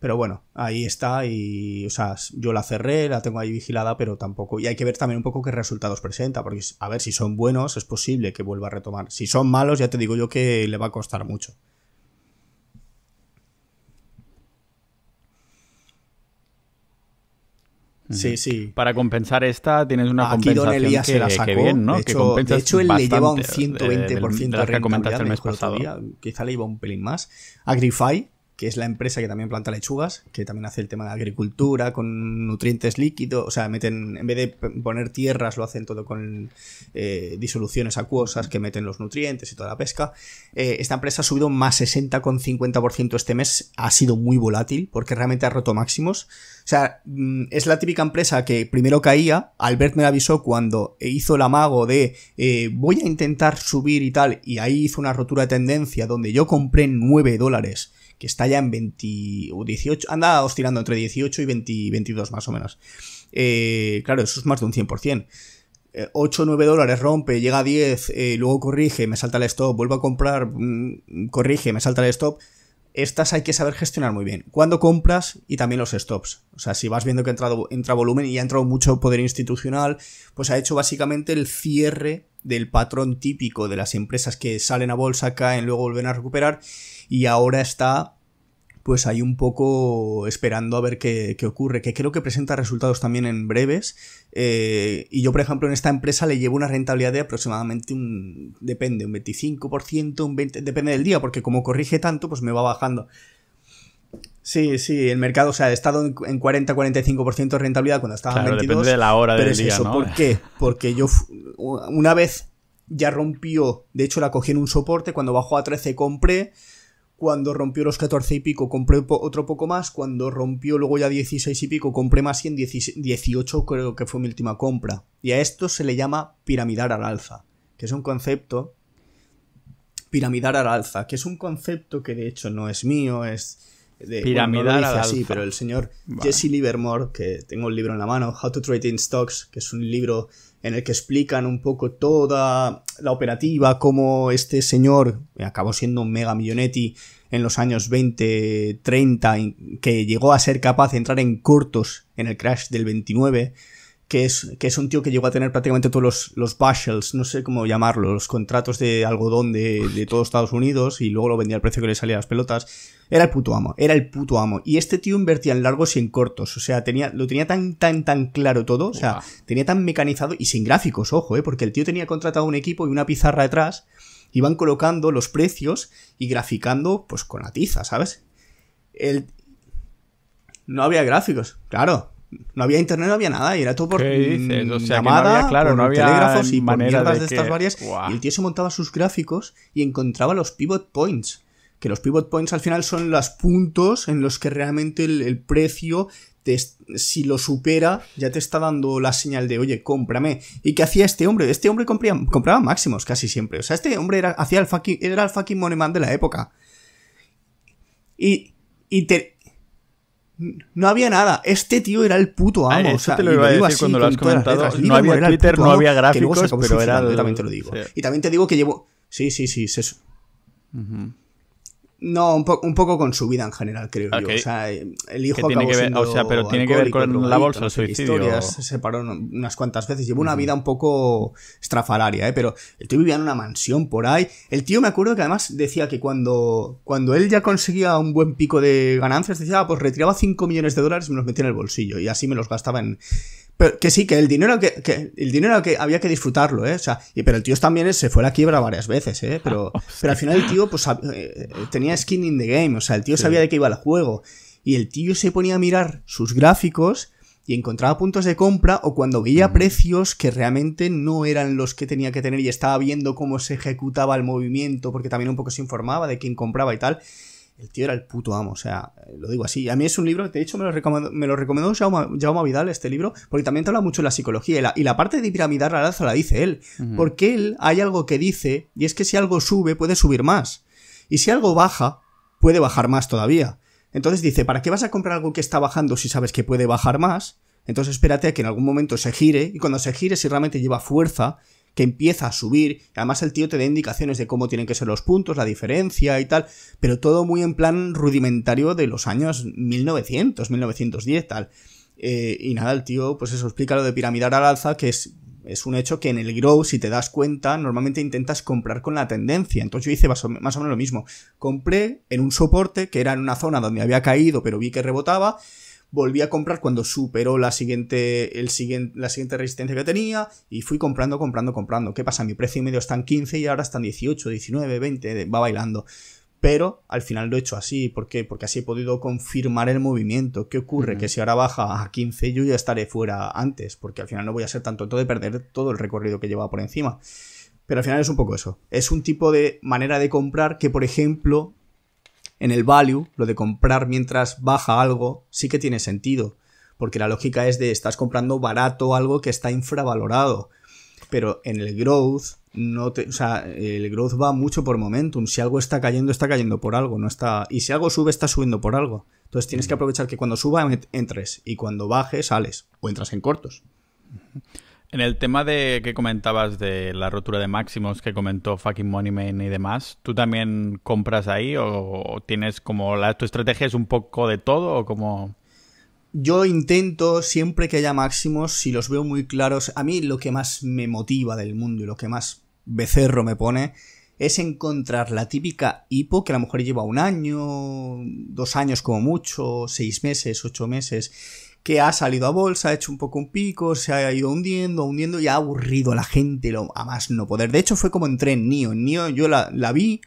Pero bueno, ahí está y, o sea, yo la cerré, la tengo ahí vigilada, pero tampoco... Y hay que ver también un poco qué resultados presenta, porque a ver si son buenos, es posible que vuelva a retomar. Si son malos, ya te digo yo que le va a costar mucho. Sí, sí. Para compensar esta, tienes una Aquí compensación que, la bien, ¿no? De hecho, él le lleva un 120% eh, de, que mes quizá le iba un pelín más. Agrify, que es la empresa que también planta lechugas, que también hace el tema de agricultura con nutrientes líquidos, o sea, meten, en vez de poner tierras, lo hacen todo con eh, disoluciones acuosas que meten los nutrientes y toda la pesca. Eh, esta empresa ha subido más 60,50% este mes, ha sido muy volátil porque realmente ha roto máximos o sea, mm, es la típica empresa que primero caía, Albert me avisó cuando hizo el amago de eh, voy a intentar subir y tal, y ahí hizo una rotura de tendencia donde yo compré 9 dólares, que está ya en 20 o 18, anda oscilando entre 18 y 22 más o menos. Eh, claro, eso es más de un 100%. 8 o 9 dólares, rompe, llega a 10, eh, luego corrige, me salta el stop, vuelvo a comprar, mm, corrige, me salta el stop estas hay que saber gestionar muy bien. Cuando compras y también los stops. O sea, si vas viendo que ha entrado, entra volumen y ha entrado mucho poder institucional, pues ha hecho básicamente el cierre del patrón típico de las empresas que salen a bolsa, caen, luego vuelven a recuperar y ahora está pues ahí un poco esperando a ver qué, ocurre, que creo que presenta resultados también en breves. Eh, y yo, por ejemplo, en esta empresa le llevo una rentabilidad de aproximadamente un, depende, un 25%, un 20%, depende del día, porque como corrige tanto, pues me va bajando. Sí, sí, el mercado, o sea, ha estado en 40-45% de rentabilidad cuando estaba claro, depende de la hora del día, ¿Por qué? Porque yo, una vez ya rompió, de hecho la cogí en un soporte, cuando bajó a 13 compré, cuando rompió los 14 y pico compré otro poco más. Cuando rompió luego ya 16 y pico compré más y en 18 creo que fue mi última compra. Y a esto se le llama piramidar al alza, que es un concepto... Piramidar al alza, que es un concepto que de hecho no es mío, es... De, piramidar al alza. así, pero el señor Jesse Livermore, que tengo el libro en la mano, How to Trade in Stocks, que es un libro en el que explican un poco toda la operativa, cómo este señor acabó siendo un mega millonetti en los años 20, 30, que llegó a ser capaz de entrar en cortos en el crash del 29 que es, que es un tío que llegó a tener prácticamente todos los, los no sé cómo llamarlo, los contratos de algodón de, de todos Estados Unidos y luego lo vendía al precio que le salía a las pelotas. Era el puto amo, era el puto amo. Y este tío invertía en largos y en cortos, o sea, tenía, lo tenía tan, tan, tan claro todo, o sea, tenía tan mecanizado y sin gráficos, ojo, eh, porque el tío tenía contratado un equipo y una pizarra detrás, iban colocando los precios y graficando, pues con la tiza, ¿sabes? El... No había gráficos, claro, no había internet, no había nada, y era todo por o sea, llamada, no había, claro, telégrafos y por de, estas varias. Y el tío se montaba sus gráficos y encontraba los pivot points. Que los pivot points al final son los puntos en los que realmente el, precio, si lo supera, ya te está dando la señal de, oye, cómprame. ¿Y qué hacía este hombre? Este hombre compraba máximos casi siempre. O sea, este hombre era, hacía el fucking, era el fucking money man de la época. y te, no había nada. Este tío era el puto amo. Ay, ah, o sea, te lo iba a decir cuando lo has comentado. Letras, no había Twitter, no había gráficos, pero era. también te lo digo. Y también te digo que llevo. Sí, sí, sí, eso. Uh no, un, poco con su vida en general, creo yo. O sea, el hijo pero tiene que ver con la bolsa, Historia, se separó unas cuantas veces. Llevó una vida un poco estrafalaria, ¿eh? Pero el tío vivía en una mansión por ahí. El tío me acuerdo que además decía que cuando, cuando él ya conseguía un buen pico de ganancias, decía, ah, pues retiraba 5 millones de dólares y me los metía en el bolsillo. Y así me los gastaba en, pero que sí, que el dinero que, el dinero que había que disfrutarlo, ¿eh? O sea, y, pero el tío también se fue a la quiebra varias veces, ¿eh? Pero, pero al final el tío pues eh, tenía skin in the game, o sea, el tío sabía de qué iba el juego. Y el tío se ponía a mirar sus gráficos y encontraba puntos de compra o cuando veía precios que realmente no eran los que tenía que tener y estaba viendo cómo se ejecutaba el movimiento, porque también un poco se informaba de quién compraba y tal el tío era el puto amo, o sea, eh, lo digo así. A mí es un libro, de hecho me lo recomendó, me lo recomendó Jaume, Vidal este libro, porque también te habla mucho de la psicología y la, parte de piramidar la la dice él, porque él hay algo que dice, y es que si algo sube puede subir más, y si algo baja puede bajar más todavía. Entonces dice, ¿para qué vas a comprar algo que está bajando si sabes que puede bajar más? Entonces espérate a que en algún momento se gire, y cuando se gire si realmente lleva fuerza que empieza a subir. Además, el tío te da indicaciones de cómo tienen que ser los puntos, la diferencia y tal, pero todo muy en plan rudimentario de los años 1900, 1910, tal. Eh, y nada, el tío, pues eso explica lo de piramidar al alza, que es es un hecho que en el grow, si te das cuenta, normalmente intentas comprar con la tendencia. Entonces yo hice más o, menos lo mismo. Compré en un soporte que era en una zona donde había caído, pero vi que rebotaba volví a comprar cuando superó la siguiente, el siguiente, la siguiente resistencia que tenía y fui comprando, comprando, comprando. ¿Qué pasa? Mi precio y medio están en 15 y ahora están 18, 19, 20, va bailando. Pero al final lo he hecho así. ¿Por qué? Porque así he podido confirmar el movimiento. ¿Qué ocurre? Que si ahora baja a 15 yo ya estaré fuera antes, porque al final no voy a ser tan tonto de perder todo el recorrido que llevaba por encima. Pero al final es un poco eso. Es un tipo de manera de comprar que, por ejemplo, en el value, lo de comprar mientras baja algo, sí que tiene sentido, porque la lógica es de estás comprando barato algo que está infravalorado. Pero en el growth, no te, o sea, el growth va mucho por momentum. Si algo está cayendo, está cayendo por algo, no está. Y si algo sube, está subiendo por algo. Entonces tienes que aprovechar que cuando suba entres y cuando baje sales o entras en cortos. En el tema de que comentabas de la rotura de Máximos que comentó Fucking Money Man y demás, ¿tú también compras ahí o tienes como la, tu estrategia es un poco de todo o como... Yo intento siempre que haya máximos, si los veo muy claros, a mí lo que más me motiva del mundo y lo que más becerro me pone es encontrar la típica hipo que a lo mejor lleva un año, dos años como mucho, seis meses, ocho meses, que ha salido a bolsa, ha hecho un poco un pico, se ha ido hundiendo, hundiendo y ha aburrido a la gente lo, a más no poder. De hecho, fue como entré en Nio. En Nio yo la, vi,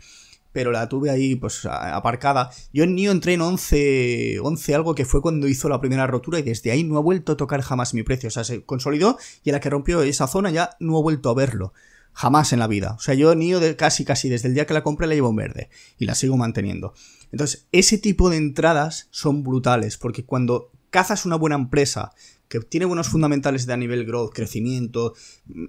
pero la tuve ahí pues aparcada. Yo en Nio entré en 11, 11 algo que fue cuando hizo la primera rotura y desde ahí no ha vuelto a tocar jamás mi precio. O sea, se consolidó y en la que rompió esa zona ya no ha vuelto a verlo. Jamás en la vida. O sea, yo Nio de casi casi desde el día que la compré la llevo en verde y la sigo manteniendo. Entonces, ese tipo de entradas son brutales porque cuando Caza es una buena empresa que tiene buenos fundamentales de a nivel growth, crecimiento,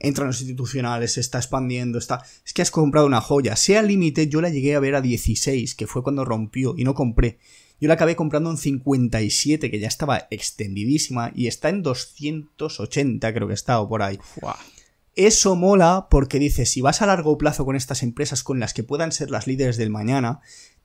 entra en los institucionales, está expandiendo, está... Es que has comprado una joya. Sea límite, yo la llegué a ver a 16, que fue cuando rompió, y no compré. Yo la acabé comprando en 57, que ya estaba extendidísima, y está en 280, creo que está, estado por ahí. Eso mola porque dice, si vas a largo plazo con estas empresas con las que puedan ser las líderes del mañana,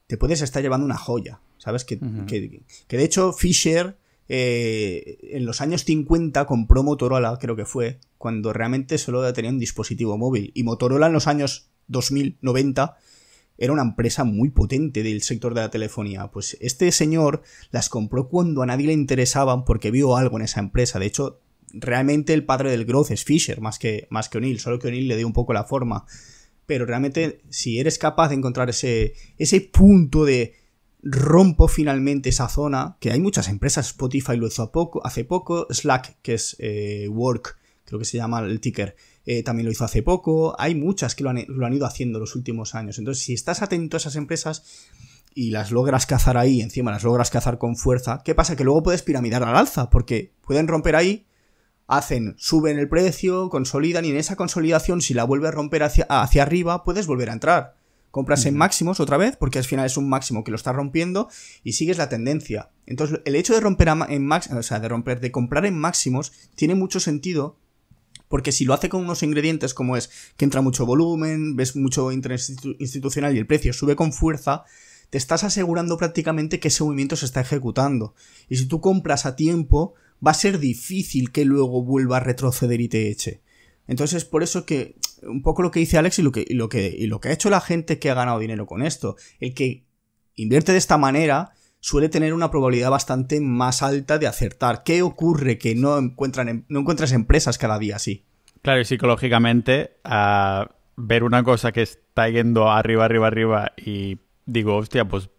te puedes estar llevando una joya, ¿sabes? que, que de hecho Fisher eh, en los años 50 compró Motorola, creo que fue, cuando realmente solo tenía un dispositivo móvil. Y Motorola en los años 2090 era una empresa muy potente del sector de la telefonía. Pues este señor las compró cuando a nadie le interesaban porque vio algo en esa empresa. De hecho, realmente el padre del growth es Fisher, más que, más que O'Neill, solo que O'Neill le dio un poco la forma. Pero realmente, si eres capaz de encontrar ese, ese punto de rompo finalmente esa zona, que hay muchas empresas, Spotify lo hizo poco, hace poco, Slack, que es eh, Work, creo que se llama el ticker, eh, también lo hizo hace poco, hay muchas que lo han, ido haciendo los últimos años, entonces si estás atento a esas empresas y las logras cazar ahí, encima las logras cazar con fuerza, ¿qué pasa? Que luego puedes piramidar al alza, porque pueden romper ahí, hacen, suben el precio, consolidan y en esa consolidación, si la vuelve a romper hacia, hacia arriba, puedes volver a entrar compras en máximos otra vez, porque al final es un máximo que lo está rompiendo y sigues la tendencia. Entonces, el hecho de romper en max, de romper, de comprar en máximos, tiene mucho sentido porque si lo hace con unos ingredientes como es que entra mucho volumen, ves mucho interés institucional y el precio sube con fuerza, te estás asegurando prácticamente que ese movimiento se está ejecutando. Y si tú compras a tiempo, va a ser difícil que luego vuelva a retroceder y te eche. Entonces, por eso que un poco lo que dice Alex y lo que, lo que, lo que ha hecho la gente que ha ganado dinero con esto, el que invierte de esta manera suele tener una probabilidad bastante más alta de acertar. ¿Qué ocurre que no, encuentran, em, no encuentras empresas cada día así? Claro, y psicológicamente, a ah, ver una cosa que está yendo arriba, arriba, arriba y digo, hostia, pues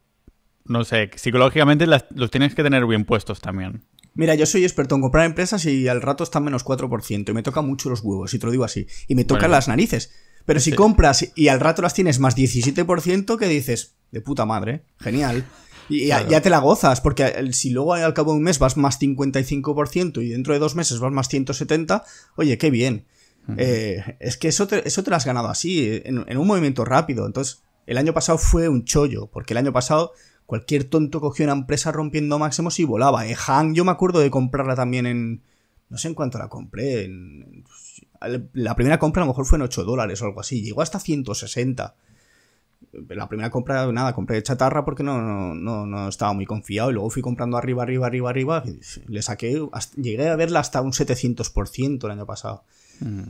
no sé, psicológicamente los tienes que tener bien puestos también. Mira, yo soy experto en comprar empresas y al rato están menos 4%. Y me toca mucho los huevos, y te lo digo así. Y me tocan las narices. Pero si compras y al rato las tienes más 17%, que dices, de puta madre, genial. Y ya, te la gozas, porque si luego al cabo de un mes vas más 55% y dentro de dos meses vas más 170, oye, qué bien. Eh, es que eso te, eso te lo has ganado así, en, en un movimiento rápido. Entonces, el año pasado fue un chollo, porque el año pasado cualquier tonto cogió una empresa rompiendo máximos y volaba. En ¿eh? yo me acuerdo de comprarla también en... No sé en cuánto la compré. la primera compra a lo mejor fue en 8 dólares o algo así. Llegó hasta 160. La primera compra, nada, compré chatarra porque no, no, no, estaba muy confiado. Y luego fui comprando arriba, arriba, arriba, arriba. le saqué, llegué a verla hasta un 700% el año pasado. Mm.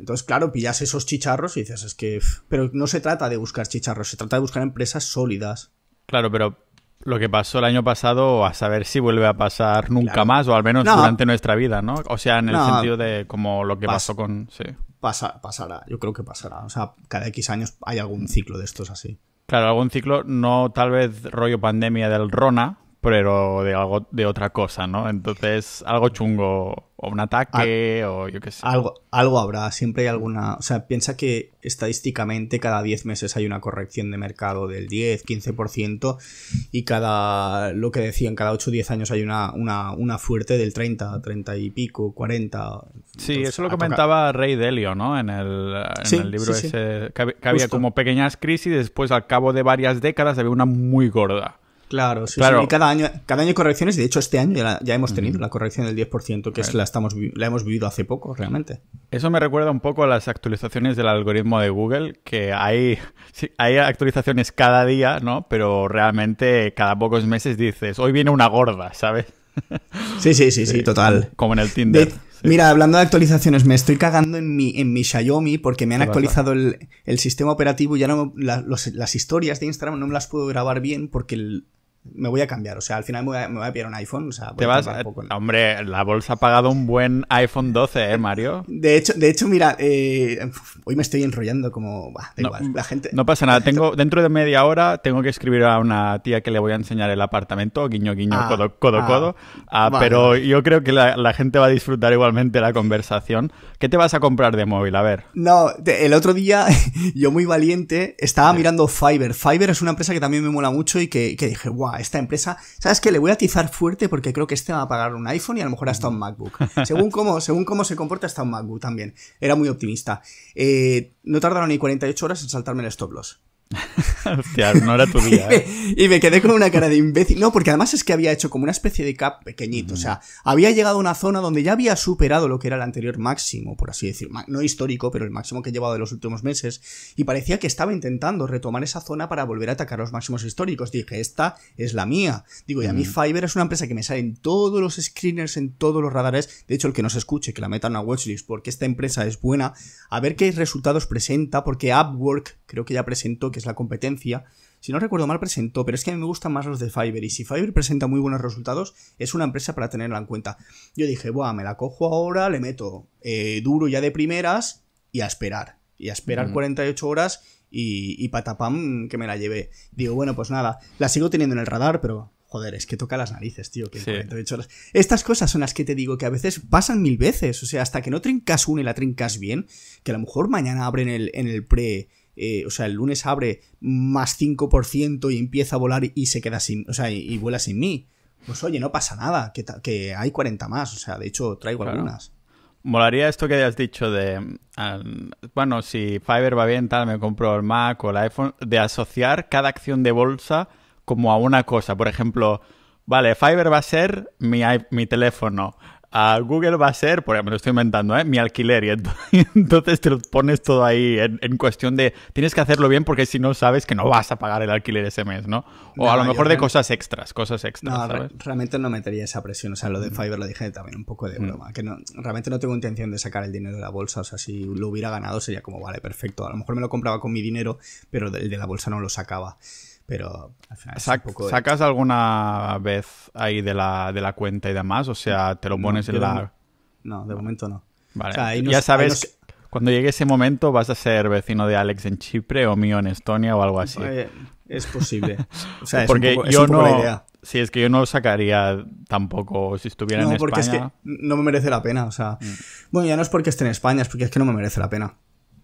Entonces, claro, pillas esos chicharros y dices, es que. Pero no se trata de buscar chicharros, se trata de buscar empresas sólidas Claro, pero lo que pasó el año pasado, a saber si vuelve a pasar nunca más, o al menos durante nuestra vida, ¿no? O sea, en el sentido de como lo que pasó con... Sí. Pasa, pasará, yo creo que pasará. O sea, cada X años hay algún ciclo de estos así. Claro, algún ciclo, no tal vez rollo pandemia del Rona, pero de algo de otra cosa, ¿no? Entonces, algo chungo, o un ataque, o yo qué sé. Algo, algo habrá, siempre hay alguna. O sea, piensa que estadísticamente cada 10 meses hay una corrección de mercado del 10, 15%, y cada, lo que decían, cada 8 o 10 años hay una, una, una, fuerte del 30, 30 y pico, 40. sí, eso lo comentaba Rey Delio, ¿no? En el, libro ese, que, había como pequeñas crisis, y después al cabo de varias décadas había una muy gorda. Claro, sí, Y cada año, cada año hay correcciones, y de hecho este año ya, hemos tenido la corrección del 10%, que es la, estamos, la hemos vivido hace poco, realmente. Eso me recuerda un poco a las actualizaciones del algoritmo de Google, que hay, hay actualizaciones cada día, ¿no? Pero realmente cada pocos meses dices, hoy viene una gorda, ¿sabes? Sí, sí, sí, sí, total. Como en el Tinder. Mira, hablando de actualizaciones, me estoy cagando en mi, en mi Xiaomi porque me han actualizado el, sistema operativo y ya no las historias de Instagram no me las puedo grabar bien porque el, me voy a cambiar. O sea, al final me voy a, pillar un iPhone. O sea, ¿Te vas eh, Hombre, la bolsa ha pagado un buen iPhone 12, ¿eh, Mario? De hecho, de hecho mira, eh, hoy me estoy enrollando como... la gente... No pasa nada. Tengo, dentro de media hora tengo que escribir a una tía que le voy a enseñar el apartamento, guiño, guiño, ah, codo, codo, ah, codo. Ah, pero yo creo que la, gente va a disfrutar igualmente la conversación. ¿Qué te vas a comprar de móvil? A ver. No, el otro día yo muy valiente estaba mirando Fiverr. Fiverr es una empresa que también me mola mucho y que, dije, guau, esta empresa, ¿sabes que Le voy a atizar fuerte porque creo que este va a pagar un iPhone y a lo mejor hasta un MacBook. Según cómo, según se comporta, hasta un MacBook también. Era muy optimista. Eh, no tardaron ni 48 horas en saltarme el stop loss. Hostia, no era tu día. ¿eh? Y, me, quedé con una cara de imbécil. No, porque además es que había hecho como una especie de cap pequeñito. O sea, había llegado a una zona donde ya había superado lo que era el anterior máximo, por así decir. No histórico, pero el máximo que he llevado de los últimos meses. Y parecía que estaba intentando retomar esa zona para volver a atacar los máximos históricos. Dije, esta es la mía. Digo, y a mí mm. Fiverr es una empresa que me sale en todos los screeners, en todos los radares. De hecho, el que nos escuche, que la metan a watchlist, porque esta empresa es buena. A ver qué resultados presenta, porque Upwork creo que ya presentó que es la competencia, si no recuerdo mal, presentó, pero es que a mí me gustan más los de Fiverr. Y si Fiverr presenta muy buenos resultados, es una empresa para tenerla en cuenta. Yo dije, buah, me la cojo ahora, le meto eh, duro ya de primeras y a esperar. Y a esperar 48 horas y, patapam que me la llevé. Digo, bueno, pues nada, la sigo teniendo en el radar, pero. Joder, es que toca las narices, tío, que 48 horas. Estas cosas son las que te digo que a veces pasan mil veces. O sea, hasta que no trincas una y la trincas bien, que a lo mejor mañana abren el, en el pre eh, o sea, el lunes abre más 5% y empieza a volar y se queda sin, o sea, y, vuela sin mí. Pues oye, no pasa nada, que, que, hay 40 más, o sea, de hecho traigo algunas. Molaría esto que hayas dicho de, bueno, si Fiverr va bien, tal, me compro el Mac o el iPhone, de asociar cada acción de bolsa como a una cosa. Por ejemplo, vale, Fiverr va a ser mi, mi teléfono, a Google va a ser, por ejemplo, lo estoy inventando, ¿eh? mi alquiler. Y entonces te lo pones todo ahí en, cuestión de tienes que hacerlo bien porque si no sabes que no vas a pagar el alquiler ese mes, ¿no? O a lo mejor de cosas extras, cosas extras. realmente no metería esa presión. O sea, lo de mm. Fiverr lo dije también un poco de mm. broma. Que no, realmente no tengo intención de sacar el dinero de la bolsa. O sea, si lo hubiera ganado sería como, vale, perfecto. A lo mejor me lo compraba con mi dinero, pero el de la bolsa no lo sacaba. Pero al final ¿Sacas alguna vez ahí de la, cuenta y demás? O sea, ¿te lo pones en la...? No, de momento no. Vale. ya sabes... cuando llegue ese momento, ¿vas a ser vecino de Alex en Chipre o mío en Estonia o algo así? Eh, es posible. O sea, porque es un poco, yo no. Sí, es que yo no lo sacaría tampoco si estuviera en España. no, porque Es que no me merece la pena, o sea. Mm. Bueno, ya no es porque esté en España, es porque es que no me merece la pena.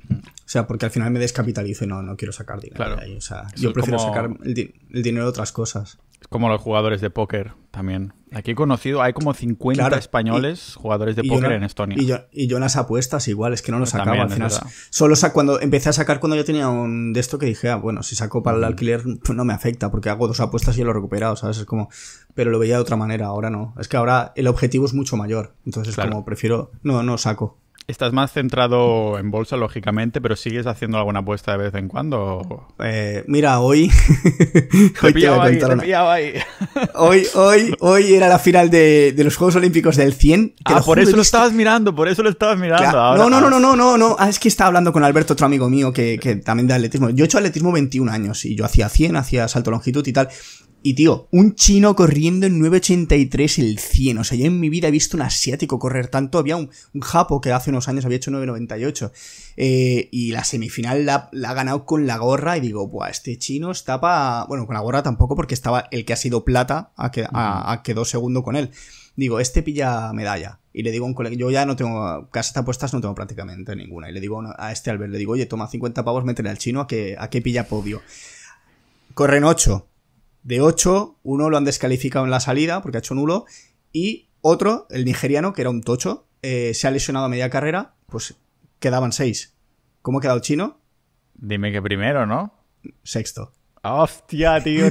Mm. O sea, porque al final me descapitalizo y no, no quiero sacar dinero de ahí. O sea, yo prefiero sacar el, dinero de otras cosas. Es como los jugadores de póker también. Aquí he conocido, hay como 50 españoles jugadores de póker en Estonia. Y yo, en las apuestas igual, es que no lo sacaba al final. Solo cuando empecé a sacar cuando yo tenía un de esto que dije, ah, bueno, si saco para el alquiler pues no me afecta porque hago dos apuestas y lo he recuperado, ¿sabes? Es como, pero lo veía de otra manera, ahora no. Es que ahora el objetivo es mucho mayor. Entonces, como prefiero, no, no saco. Estás más centrado en bolsa, lógicamente, pero sigues haciendo alguna apuesta de vez en cuando. Eh, mira, hoy. hoy hoy, hoy, era la final de, los Juegos Olímpicos del 100. Ah, por eso lo estabas mirando, por eso lo estabas mirando. no, no, no, no, no, no, ah, es que estaba hablando con Alberto, otro amigo mío que, que también da atletismo. Yo he hecho atletismo 21 años y yo hacía 100, hacía salto longitud y tal. Y tío, un chino corriendo en 983 el 100. O sea, yo en mi vida he visto un asiático correr tanto. Había un, japo que hace unos años había hecho 998. Eh, y la semifinal la, ha ganado con la gorra. Y digo, buah, este chino está para. Bueno, con la gorra tampoco, porque estaba el que ha sido plata, a, que, quedó segundo con él. Digo, este pilla medalla. Y le digo a un colega, yo ya no tengo, casas apuestas no tengo prácticamente ninguna. Y le digo a este Albert, le digo, oye, toma 50 pavos, métele al chino a que, a que pilla podio. Corren 8. De 8, uno lo han descalificado en la salida porque ha hecho nulo. Y otro, el nigeriano, que era un tocho, eh, se ha lesionado a media carrera, pues quedaban 6. ¿Cómo ha quedado el chino? Dime que primero, ¿no? Sexto. Hostia, tío.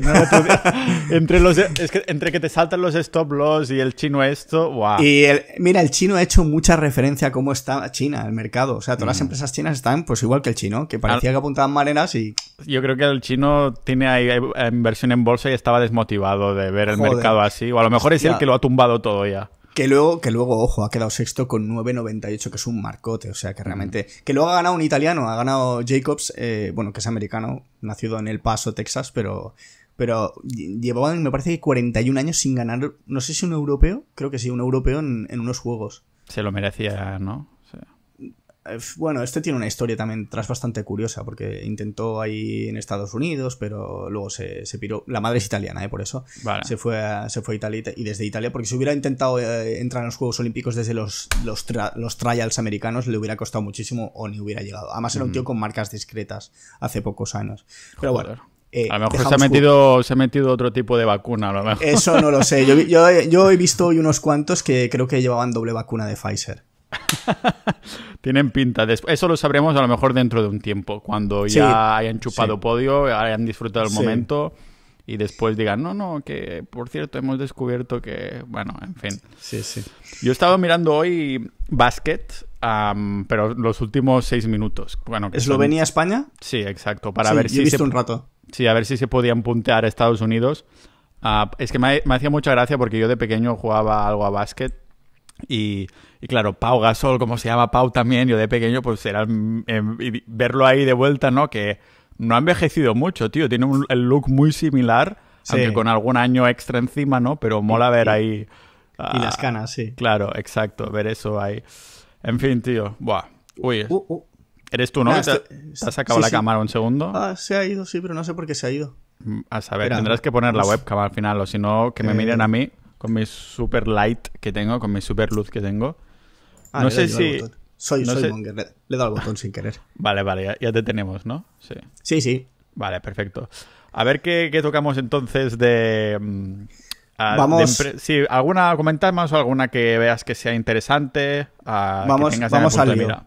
entre, los, es que, entre que te saltan los stop loss y el chino esto, wow. Y el, mira, el chino ha hecho mucha referencia a cómo está China, el mercado. O sea, todas las mm. empresas chinas están pues igual que el chino, que parecía que apuntaban marenas y... Yo creo que el chino tiene ahí inversión en bolsa y estaba desmotivado de ver el mercado así. O a lo mejor es el que lo ha tumbado todo ya. Que luego, que luego, ojo, ha quedado sexto con 9.98, que es un marcote. O sea, que mm. realmente. Que luego ha ganado un italiano, ha ganado Jacobs, eh, bueno, que es americano, nacido en El Paso, Texas, pero. Pero llevaban, me parece que 41 años sin ganar, no sé si un europeo, creo que sí, un europeo en unos juegos. Se lo merecía, ¿no? Eh, bueno, este tiene una historia también tras bastante curiosa, porque intentó ahí en Estados Unidos, pero luego se, piró. La madre es italiana, ¿eh? por eso. Se, fue a, se fue a Italia y desde Italia, porque si hubiera intentado eh, entrar en los Juegos Olímpicos desde los, los, los, trials americanos, le hubiera costado muchísimo o ni hubiera llegado. Además, era un tío con marcas discretas hace pocos años. Pero bueno. Eh, a lo mejor se ha, metido, se ha metido otro tipo de vacuna, Eso no lo sé. Yo, yo he visto hoy unos cuantos que creo que llevaban doble vacuna de Pfizer. Tienen pinta. Eso lo sabremos a lo mejor dentro de un tiempo, cuando ya hayan chupado podio, hayan disfrutado el momento y después digan, no, no, que por cierto hemos descubierto que, bueno, en fin. Sí, sí. Yo he estado mirando hoy básquet, pero los últimos seis minutos. Bueno, ¿Eslovenia-España? Sí, exacto, para ver si... un rato. Sí, a ver si se podían puntear a Estados Unidos. Ah, es que me, me hacía mucha gracia porque yo de pequeño jugaba algo a básquet y y claro, Pau Gasol, como se llama Pau también, yo de pequeño, pues era mm, em, verlo ahí de vuelta, ¿no? Que no ha envejecido mucho, tío. Tiene un el look muy similar, aunque con algún año extra encima, ¿no? Pero mola ver ahí. y las ah, canas, sí. Claro, exacto, ver eso ahí. En fin, tío. Buah. Uy. Uh, uh. Eres tú, ¿no? ¿Te, has sacado la cámara un segundo? Ah, se ha ido, sí, pero no sé por qué se ha ido. Mm, a saber, tendrás que poner la webcam al final, o si no, que me eh. miren a mí con mi super light que tengo, con mi super luz que tengo. Ah, no sé si. Soy, soy Monger, le, doy he al botón sin querer. Vale, vale, ya, te tenemos, ¿no? Sí. Sí, sí. Vale, perfecto. A ver qué, tocamos entonces de. Mm, ah, vamos. sí, alguna comentar más o alguna que veas que sea interesante. Ah, vamos, vamos al lío.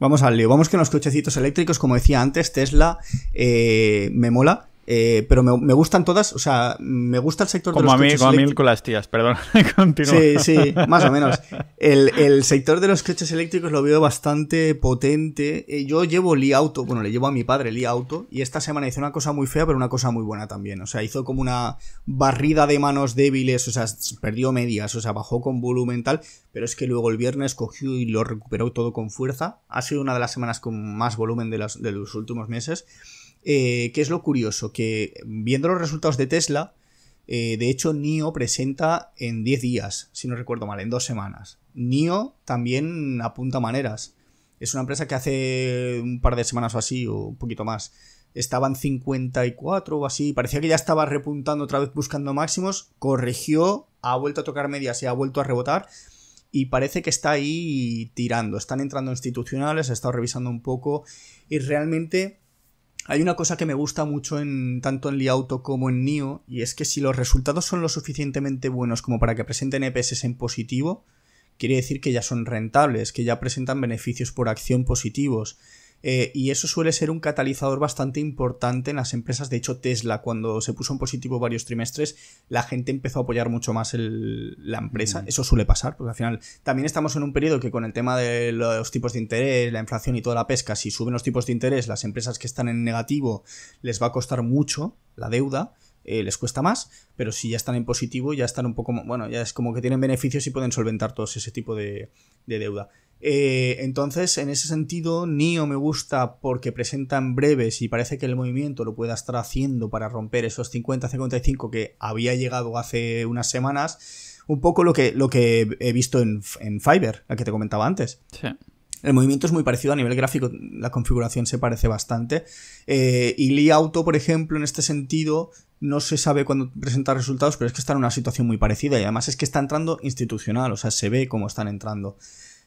Vamos al lío. Vamos que los cochecitos eléctricos. Como decía antes, Tesla eh, me mola. Eh, pero me, gustan todas, o sea, me gusta el sector de los a mí, Como a mí con las tías, perdón, continúo. Sí, sí, más o menos. El, sector de los coches eléctricos lo veo bastante potente. Eh, yo llevo Li Auto, bueno, le llevo a mi padre Li Auto, y esta semana hizo una cosa muy fea, pero una cosa muy buena también. O sea, hizo como una barrida de manos débiles, o sea, perdió medias, o sea, bajó con volumen tal, pero es que luego el viernes cogió y lo recuperó todo con fuerza. Ha sido una de las semanas con más volumen de los, de los últimos meses. Eh, que ¿qué es lo curioso? Que viendo los resultados de Tesla, eh, de hecho, NIO presenta en 10 días, si no recuerdo mal, en dos semanas. NIO también apunta maneras. Es una empresa que hace un par de semanas o así, o un poquito más, estaban 54 o así, parecía que ya estaba repuntando otra vez buscando máximos, corrigió, ha vuelto a tocar medias y ha vuelto a rebotar y parece que está ahí tirando, están entrando institucionales, ha estado revisando un poco y realmente hay una cosa que me gusta mucho en tanto en Liauto como en NIO, y es que si los resultados son lo suficientemente buenos como para que presenten EPS en positivo, quiere decir que ya son rentables, que ya presentan beneficios por acción positivos, eh, y eso suele ser un catalizador bastante importante en las empresas. De hecho, Tesla, cuando se puso en positivo varios trimestres, la gente empezó a apoyar mucho más la empresa. Mm. Eso suele pasar, porque al final también estamos en un periodo que con el tema de los tipos de interés, la inflación y toda la pesca, si suben los tipos de interés, las empresas que están en negativo les va a costar mucho la deuda. Eh, les cuesta más, pero si ya están en positivo, ya están un poco, bueno, ya es como que tienen beneficios y pueden solventar todo ese tipo de, de deuda. Eh, entonces, en ese sentido, Nio me gusta porque presentan breves y parece que el movimiento lo pueda estar haciendo para romper esos 50-55 que había llegado hace unas semanas. Un poco lo que, lo que he visto en, en Fiverr, la que te comentaba antes. Sí. El movimiento es muy parecido a nivel gráfico, la configuración se parece bastante. Eh, y Lee Auto, por ejemplo, en este sentido, no se sabe cuándo presenta resultados, pero es que está en una situación muy parecida y además es que está entrando institucional, o sea, se ve cómo están entrando.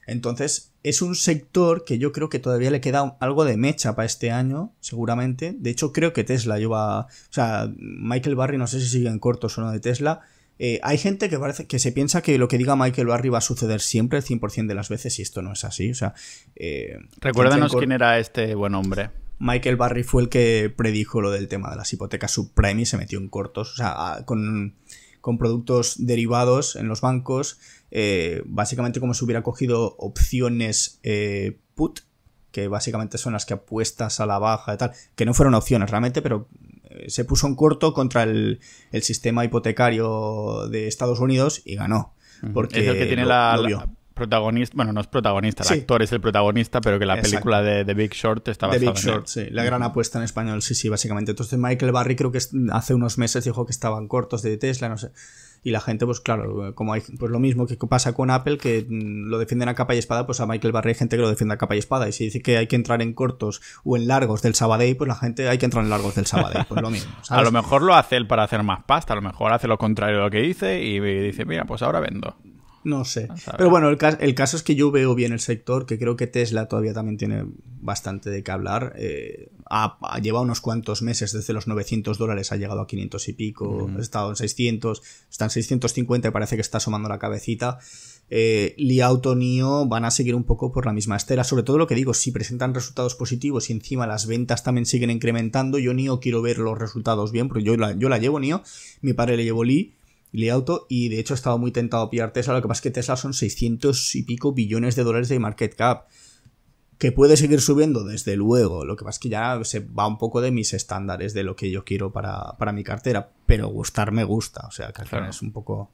Entonces, es un sector que yo creo que todavía le queda algo de mecha para este año, seguramente. De hecho, creo que Tesla lleva. O sea, Michael Barry, no sé si sigue en cortos o no de Tesla. Eh, hay gente que parece que se piensa que lo que diga Michael Barry va a suceder siempre el 100% de las veces y esto no es así. O sea, eh, recuérdanos quién era este buen hombre. Michael Barry fue el que predijo lo del tema de las hipotecas subprime y se metió en cortos, o sea, con, con productos derivados en los bancos eh, básicamente como si hubiera cogido opciones eh, put, que básicamente son las que apuestas a la baja y tal, que no fueron opciones realmente, pero eh, se puso en corto contra el, sistema hipotecario de Estados Unidos y ganó. Porque es el que tiene la, protagonista, bueno, no es protagonista, el actor es el protagonista, pero que la película de The Big Short estaba Big Short, sí, la gran apuesta en español, sí, sí, básicamente. Entonces Michael Barry creo que hace unos meses dijo que estaban cortos de Tesla, no sé y la gente, pues claro, eh, como hay, pues lo mismo que pasa con Apple, que mm, lo defienden a capa y espada, pues a Michael Barry hay gente que lo defiende a capa y espada, y si dice que hay que entrar en cortos o en largos del Sabadell, pues la gente hay que entrar en largos del Sabadell, pues lo mismo. A lo mejor lo hace él para hacer más pasta, a lo mejor hace lo contrario de lo que dice y dice, mira, pues ahora vendo. No sé. Pero bueno, el, caso es que yo veo bien el sector, que creo que Tesla todavía también tiene bastante de qué hablar. Eh, ha, llevado unos cuantos meses, desde los 900 dólares ha llegado a 500 y pico, ha estado en 600, está en 650 y parece que está asomando la cabecita. Eh, Li Auto NIO, van a seguir un poco por la misma estela. Sobre todo lo que digo, si presentan resultados positivos y encima las ventas también siguen incrementando, yo Nio quiero ver los resultados bien, porque yo la, yo la llevo Nio, mi padre le llevo Lee y Auto, y de hecho he estado muy tentado a pillar Tesla, lo que pasa es que Tesla son 600 y pico billones de dólares de market cap, que puede seguir subiendo, desde luego, lo que pasa es que ya se va un poco de mis estándares de lo que yo quiero para, mi cartera, pero gustar me gusta, o sea, que claro. es un poco...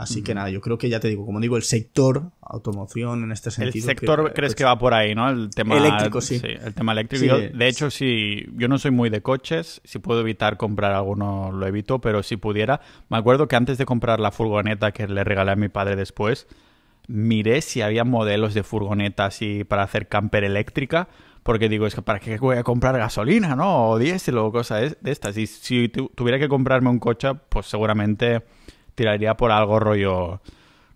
Así que nada, yo creo que ya te digo, como digo, el sector automoción en este sentido. El sector crees pues que va por ahí, ¿no? El tema eléctrico, sí. el tema eléctrico. de hecho, si yo no soy muy de coches, si puedo evitar comprar alguno, lo evito, pero si pudiera, me acuerdo que antes de comprar la furgoneta que le regalé a mi padre después, miré si había modelos de furgoneta así para hacer camper eléctrica. Porque digo, es que ¿para qué voy a comprar gasolina, no? O diésel o cosas de estas. Y si tuviera que comprarme un coche, pues seguramente tiraría por algo rollo.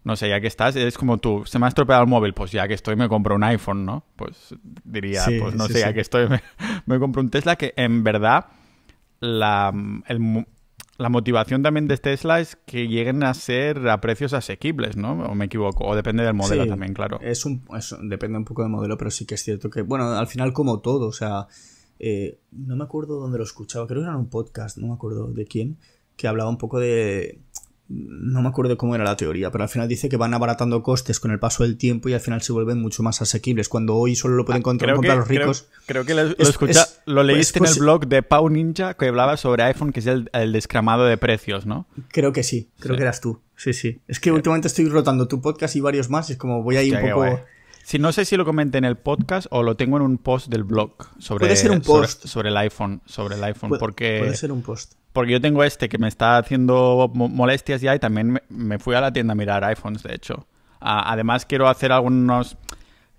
No sé, ya que estás, es como tú, se me ha estropeado el móvil, pues ya que estoy me compro un iPhone, ¿no? Pues diría, pues no sé, ya que estoy me, compro un Tesla, que en verdad la, motivación también de Tesla es que lleguen a ser a precios asequibles, ¿no? O me equivoco, o depende del modelo también, claro. Es un, depende un poco del modelo, pero sí que es cierto que, bueno, al final como todo, o sea, eh, no me acuerdo dónde lo escuchaba, creo que era en un podcast, no me acuerdo de quién, que hablaba un poco de, no me acuerdo cómo era la teoría, pero al final dice que van abaratando costes con el paso del tiempo y al final se vuelven mucho más asequibles. Cuando hoy solo lo pueden ah, encontrar, contra los ricos. Creo, que lo, escuchas lo leíste pues, en pues el blog de Pau Ninja que hablaba sobre iPhone, que es el, descramado de precios, ¿no? Creo que sí, creo que eras tú. Sí, sí. Es que últimamente estoy rotando tu podcast y varios más, es como voy ahí ir un poco Sí, no sé si lo comenté en el podcast o lo tengo en un post del blog sobre, puede ser un post. sobre, el iPhone. Sobre el iPhone porque, puede ser un post. Porque yo tengo este que me está haciendo molestias ya y también me, fui a la tienda a mirar iPhones, de hecho. además, quiero hacer algunos.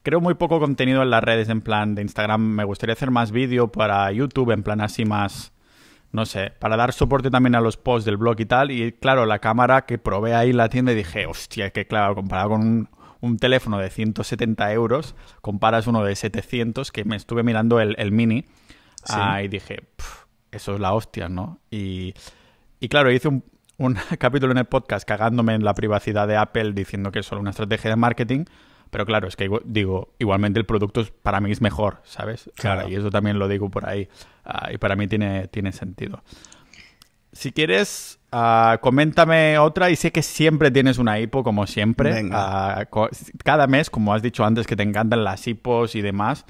Creo muy poco contenido en las redes, en plan de Instagram. Me gustaría hacer más vídeo para YouTube, en plan así más no sé, para dar soporte también a los posts del blog y tal. Y claro, la cámara que probé ahí en la tienda y dije, hostia, que claro, comparado con un, un teléfono de 170 euros, comparas uno de 700, que me estuve mirando el, mini ah, y dije, eso es la hostia, ¿no? Y, claro, hice un, un, capítulo en el podcast cagándome en la privacidad de Apple diciendo que es solo una estrategia de marketing, pero claro, es que digo, igualmente el producto para mí es mejor, ¿sabes? Claro. y eso también lo digo por ahí ah, y para mí tiene, tiene sentido si quieres, ah, coméntame otra. Y sé que siempre tienes una hipo, como siempre. Ah, cada mes, como has dicho antes, que te encantan las hipos y demás.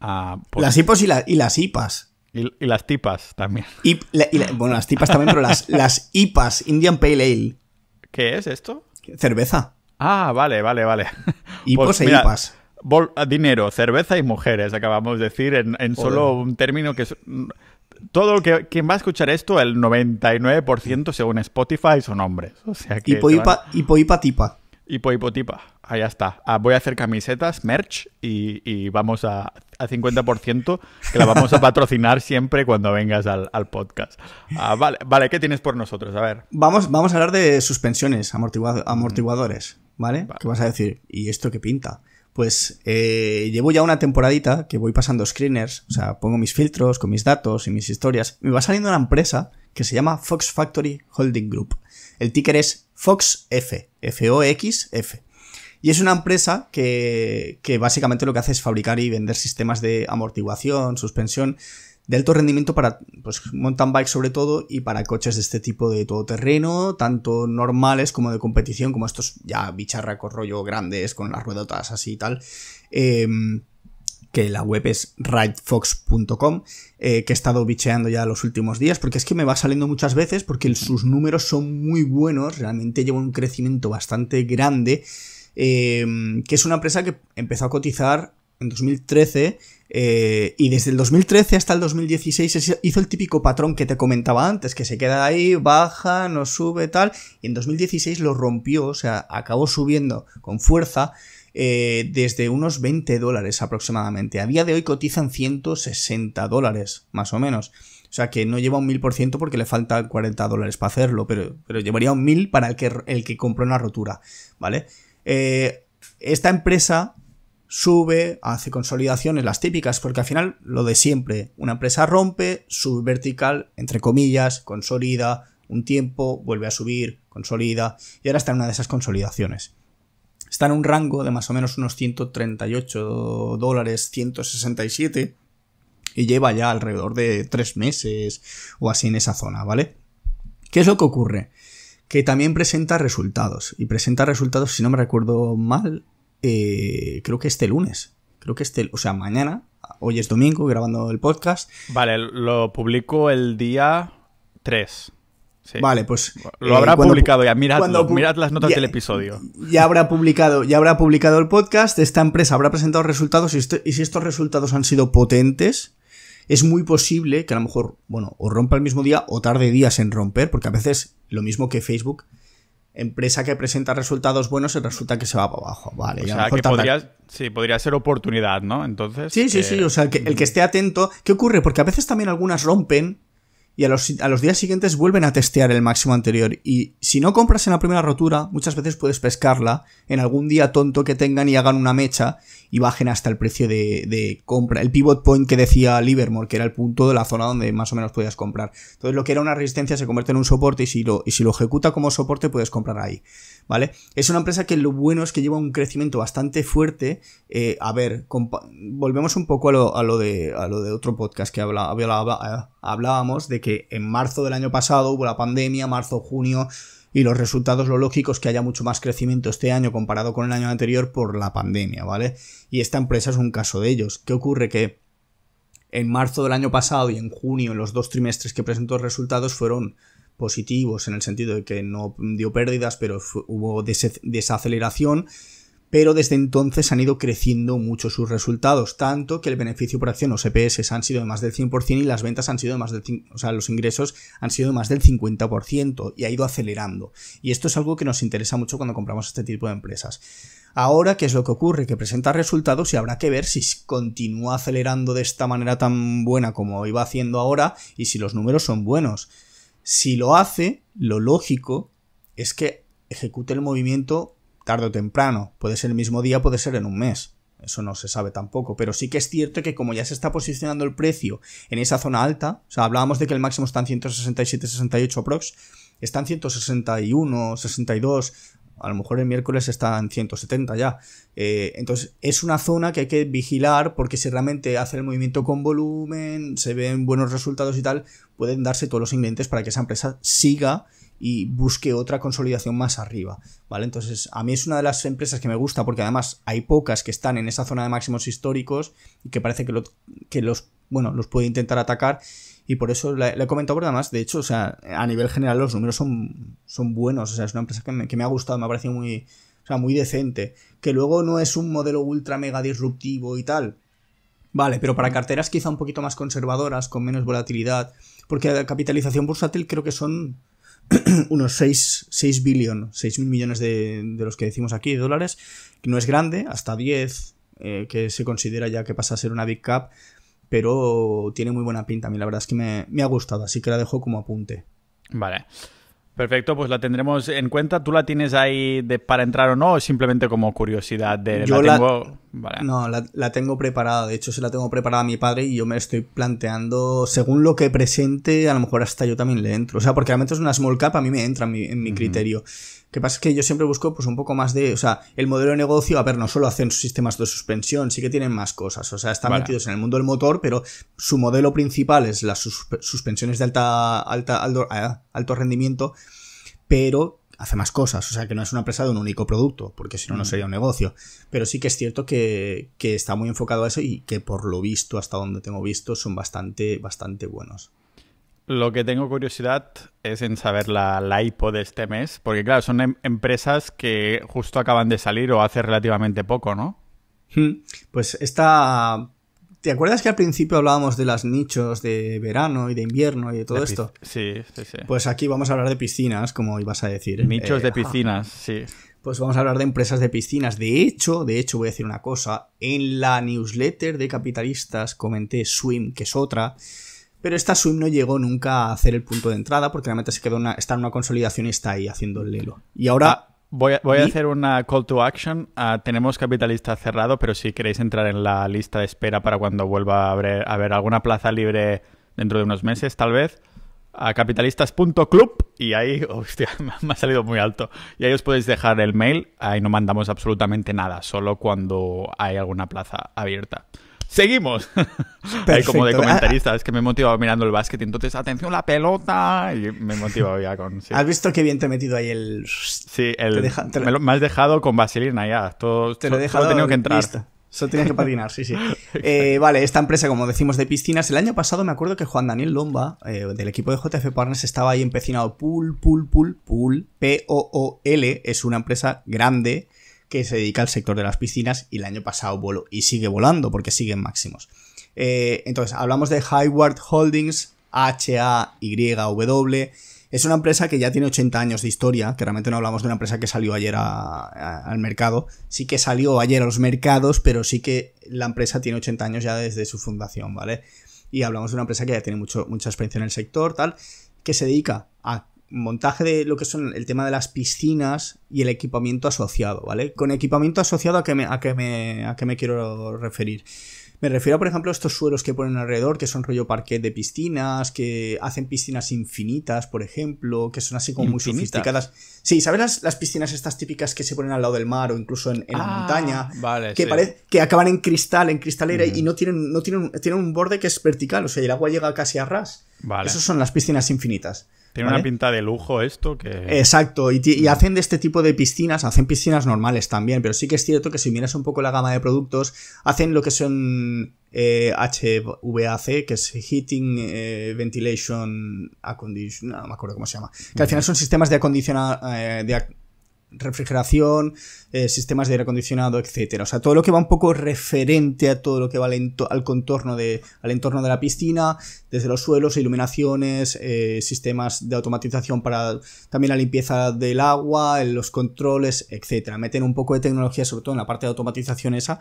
Ah, pues las hipos y, las hipas. Y, las tipas también. Y, bueno, las tipas también, pero las, las hipas, Indian Pale Ale. ¿Qué es esto? Cerveza. Ah, vale, vale, vale. Hipos pues e dinero, cerveza y mujeres, acabamos de decir, en, en solo un término que es todo lo que quien va a escuchar esto, el 99% según Spotify son hombres. O sea que hipohipa, van... está. Ah, voy a hacer camisetas, merch, y, vamos a, a, 50%, que la vamos a patrocinar siempre cuando vengas al, podcast. Ah, vale, vale, ¿qué tienes por nosotros? A ver. Vamos, vamos a hablar de suspensiones, mm. amortiguadores, ¿vale? ¿vale? ¿Qué vas a decir? ¿Y esto qué pinta? pues eh, llevo ya una temporadita que voy pasando screeners, o sea, pongo mis filtros con mis datos y mis historias. Me va saliendo una empresa que se llama Fox Factory Holding Group. El ticker es FOXF, F-O-X-F. Y es una empresa que, que básicamente lo que hace es fabricar y vender sistemas de amortiguación, suspensión, de alto rendimiento para pues, mountain bike sobre todo y para coches de este tipo de todoterreno, tanto normales como de competición, como estos ya bicharracos rollo grandes con las ruedotas así y tal. Em, que la web es ridefox.com, eh, que he estado bicheando ya los últimos días, porque es que me va saliendo muchas veces, porque sus números son muy buenos, realmente lleva un crecimiento bastante grande, em, que es una empresa que empezó a cotizar en 2013, eh, y desde el 2013 hasta el 2016 hizo el típico patrón que te comentaba antes, que se queda ahí, baja, no sube, tal, y en 2016 lo rompió, o sea, acabó subiendo con fuerza eh, desde unos 20 dólares aproximadamente. A día de hoy cotizan 160 dólares, más o menos. O sea que no lleva un 1000% porque le faltan 40 dólares para hacerlo, pero, pero llevaría un 1000 para el que, el que compró una rotura, ¿vale? Eh, esta empresa sube, hace consolidaciones, las típicas, porque al final lo de siempre, una empresa rompe, sube vertical, entre comillas, consolida, un tiempo, vuelve a subir, consolida, y ahora está en una de esas consolidaciones. Está en un rango de más o menos unos 138 dólares, 167, y lleva ya alrededor de tres meses o así en esa zona, ¿vale? ¿Qué es lo que ocurre? Que también presenta resultados, y presenta resultados, si no me recuerdo mal, eh, creo que este lunes. Creo que este, o sea, mañana. Hoy es domingo grabando el podcast. Vale, lo publico el día 3. Vale, pues. Lo eh, habrá publicado ya. Mirad, mirad las notas del episodio. Ya habrá publicado, ya habrá publicado el podcast. Esta empresa habrá presentado resultados. Y, y, si estos resultados han sido potentes, es muy posible que a lo mejor, bueno, o rompa el mismo día o tarde días en romper, porque a veces lo mismo que Facebook empresa que presenta resultados buenos y resulta que se va para abajo. Vale, o sea, que podría, sí, podría ser oportunidad, ¿no? Entonces. Sí, sí, sí. Eh, o sea, el que esté atento. ¿Qué ocurre? Porque a veces también algunas rompen y a los, días siguientes vuelven a testear el máximo anterior. Y si no compras en la primera rotura, muchas veces puedes pescarla en algún día tonto que tengan y hagan una mecha y bajen hasta el precio de, compra. El pivot point que decía Livermore, que era el punto de la zona donde más o menos podías comprar. Entonces lo que era una resistencia se convierte en un soporte y si lo, y si lo ejecuta como soporte puedes comprar ahí. ¿vale? Es una empresa que lo bueno es que lleva un crecimiento bastante fuerte. Eh, a ver, volvemos un poco a lo, de, otro podcast que eh, hablábamos de que en marzo del año pasado hubo la pandemia, marzo, junio, y los resultados lo lógico es que haya mucho más crecimiento este año comparado con el año anterior por la pandemia, ¿vale? Y esta empresa es un caso de ellos. ¿Qué ocurre? Que en marzo del año pasado y en junio, en los dos trimestres que presentó resultados, fueron positivos en el sentido de que no dio pérdidas, pero hubo desaceleración. Pero desde entonces han ido creciendo mucho sus resultados, tanto que el beneficio por acción, los EPS, han sido de más del 100% y las ventas han sido de más del, o sea, los ingresos han sido de más del 50% y ha ido acelerando. Y esto es algo que nos interesa mucho cuando compramos este tipo de empresas. Ahora, ¿qué es lo que ocurre? Que presenta resultados y habrá que ver si continúa acelerando de esta manera tan buena como iba haciendo ahora y si los números son buenos. Si lo hace, lo lógico es que ejecute el movimiento tarde o temprano. Puede ser el mismo día, puede ser en un mes. Eso no se sabe tampoco. Pero sí que es cierto que como ya se está posicionando el precio en esa zona alta, o sea, hablábamos de que el máximo está en 167, 68 aprox, está en 161, 62, a lo mejor el miércoles está en 170 ya. Eh, entonces, es una zona que hay que vigilar porque si realmente hace el movimiento con volumen, se ven buenos resultados y tal, pueden darse todos los ingredientes para que esa empresa siga y busque otra consolidación más arriba, ¿vale? Entonces, a mí es una de las empresas que me gusta porque además hay pocas que están en esa zona de máximos históricos y que parece que, lo, que los, bueno, los puede intentar atacar y por eso le he comentado, pero además, de hecho, o sea, a nivel general los números son, son buenos, o sea, es una empresa que me, ha gustado, me ha parecido muy, o sea, muy decente, que luego no es un modelo ultra mega disruptivo y tal. Vale, pero para carteras quizá un poquito más conservadoras, con menos volatilidad, porque la capitalización bursátil creo que son unos 6, 6 6 mil millones de, de, los que decimos aquí de dólares, que no es grande, hasta 10, eh, que se considera ya que pasa a ser una big cap, pero tiene muy buena pinta. A mí la verdad es que me, me ha gustado, así que la dejo como apunte. Vale. Perfecto, pues la tendremos en cuenta. ¿Tú la tienes ahí de, para entrar o no? ¿O simplemente como curiosidad de la tengo? No, la, tengo preparada. De hecho, se la tengo preparada a mi padre y yo me estoy planteando, según lo que presente, a lo mejor hasta yo también le entro. O sea, porque realmente es una small cap, a mí me entra en mi, criterio que pasa es que yo siempre busco pues un poco más de, o sea, el modelo de negocio, a ver, no solo hacen sistemas de suspensión, sí que tienen más cosas, o sea, están metidos en el mundo del motor, pero su modelo principal es las suspensiones de alta, alta, eh, alto, rendimiento, pero hace más cosas, o sea que no es una empresa de un único producto, porque si no, no mm. sería un negocio. Pero sí que es cierto que, que, está muy enfocado a eso y que por lo visto, hasta donde tengo visto, son bastante, bastante buenos. Lo que tengo curiosidad es en saber la, IPO de este mes, porque claro, son em, empresas que justo acaban de salir o hace relativamente poco, ¿no? Hmm. Pues esta... ¿Te acuerdas que al principio hablábamos de las nichos de verano y de invierno y de todo esto? Sí, sí, sí. Pues aquí vamos a hablar de piscinas, como ibas a decir. Nichos de eh, piscinas, sí. Pues vamos a hablar de empresas de piscinas. De hecho, de hecho voy a decir una cosa. En la newsletter de capitalistas comenté Swim, que es otra, pero esta Swim no llegó nunca a hacer el punto de entrada porque realmente se quedó una, está en una consolidación y está ahí haciendo el lelo. Y ahora... Ah, voy, a, hacer una call to action. Ah, tenemos Capitalista cerrado, pero si queréis entrar en la lista de espera para cuando vuelva a haber, a haber alguna plaza libre dentro de unos meses, tal vez, a capitalistas.club y ahí, hostia, me ha salido muy alto. Y ahí os podéis dejar el mail, ahí no mandamos absolutamente nada, solo cuando hay alguna plaza abierta. Seguimos. Hay como de comentarista, es que me he motivado mirando el básquet, entonces atención la pelota y me he motivado ya con. ¿Has visto qué bien te he metido ahí el. Sí, el. me, has dejado con vaselina ya. Todo, te lo he dejado. que entrar. Solo que patinar, sí, sí. Eh, vale, esta empresa, como decimos, de piscinas. El año pasado me acuerdo que Juan Daniel Lomba, eh, del equipo de JF Partners, estaba ahí empecinado. Pool, pool, pool, pool. P-O-O-L es una empresa grande que se dedica al sector de las piscinas y el año pasado voló y sigue volando porque siguen máximos. Eh, entonces, hablamos de Highward Holdings, H-A-Y-W. Es una empresa que ya tiene 80 años de historia, que realmente no hablamos de una empresa que salió ayer al mercado. Sí que salió ayer a los mercados, pero sí que la empresa tiene 80 años ya desde su fundación, ¿vale? Y hablamos de una empresa que ya tiene mucho, mucha experiencia en el sector, tal, que se dedica a montaje de lo que son el tema de las piscinas y el equipamiento asociado, ¿vale? Con equipamiento asociado a qué me, a que me, a que me quiero referir. Me refiero, por ejemplo, a estos suelos que ponen alrededor, que son rollo parquet de piscinas, que hacen piscinas infinitas, por ejemplo, que son así como muy sofisticadas. Sí, ¿sabes las, piscinas estas típicas que se ponen al lado del mar o incluso en, la ah, montaña? Vale, que, sí. que acaban en cristal, en cristalera y no tienen, no tienen, tienen un borde que es vertical, o sea, el agua llega casi a ras. Vale. Esas son las piscinas infinitas. Tiene una pinta de lujo esto que... Exacto, y, hacen de este tipo de piscinas, hacen piscinas normales también, pero sí que es cierto que si miras un poco la gama de productos, hacen lo que son eh, HVAC, que es Heating eh, Ventilation Acondition, no, me acuerdo cómo se llama, que al final son sistemas de, acondiciona, eh, refrigeración, eh, sistemas de aire acondicionado, etcétera. O sea, todo lo que va un poco referente a todo lo que va al, contorno de, al entorno de la piscina, desde los suelos, iluminaciones, eh, sistemas de automatización para también la limpieza del agua, los controles, etcétera. Meten un poco de tecnología, sobre todo en la parte de automatización esa,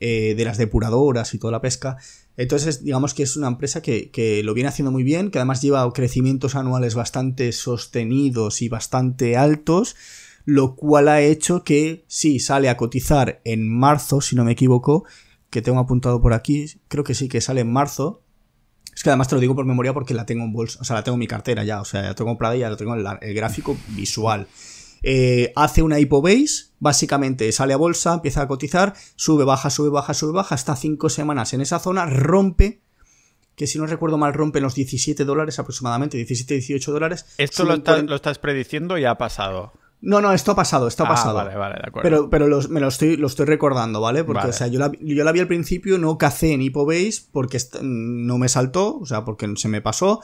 eh, de las depuradoras y toda la pesca. Entonces, digamos que es una empresa que, lo viene haciendo muy bien, que además lleva crecimientos anuales bastante sostenidos y bastante altos lo cual ha hecho que sí sale a cotizar en marzo, si no me equivoco, que tengo apuntado por aquí, creo que sí, que sale en marzo. Es que además te lo digo por memoria porque la tengo en bolsa, o sea, la tengo en mi cartera ya, o sea, la tengo comprada y ya la tengo en el gráfico visual. Eh, hace una base, básicamente sale a bolsa, empieza a cotizar, sube, baja, sube, baja, sube, baja, hasta cinco semanas en esa zona, rompe, que si no recuerdo mal rompe los 17 dólares aproximadamente, 17, 18 dólares. Esto lo, estás prediciendo y ha pasado. No, no, esto ha pasado, esto ha ah, pasado. Vale, vale, de acuerdo. Pero, me lo estoy, lo estoy recordando, ¿vale? Porque, o sea, yo la, vi al principio, no cacé en Hipobase porque no me saltó, o sea, porque se me pasó.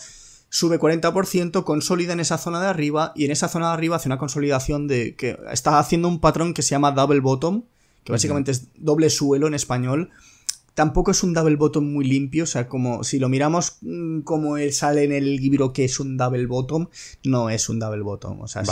Sube 40%, consolida en esa zona de arriba y en esa zona de arriba hace una consolidación de que está haciendo un patrón que se llama double bottom, que básicamente es doble suelo en español tampoco es un double bottom muy limpio, o sea, como si lo miramos mm, como él sale en el libro que es un double bottom, no es un double bottom, o sea,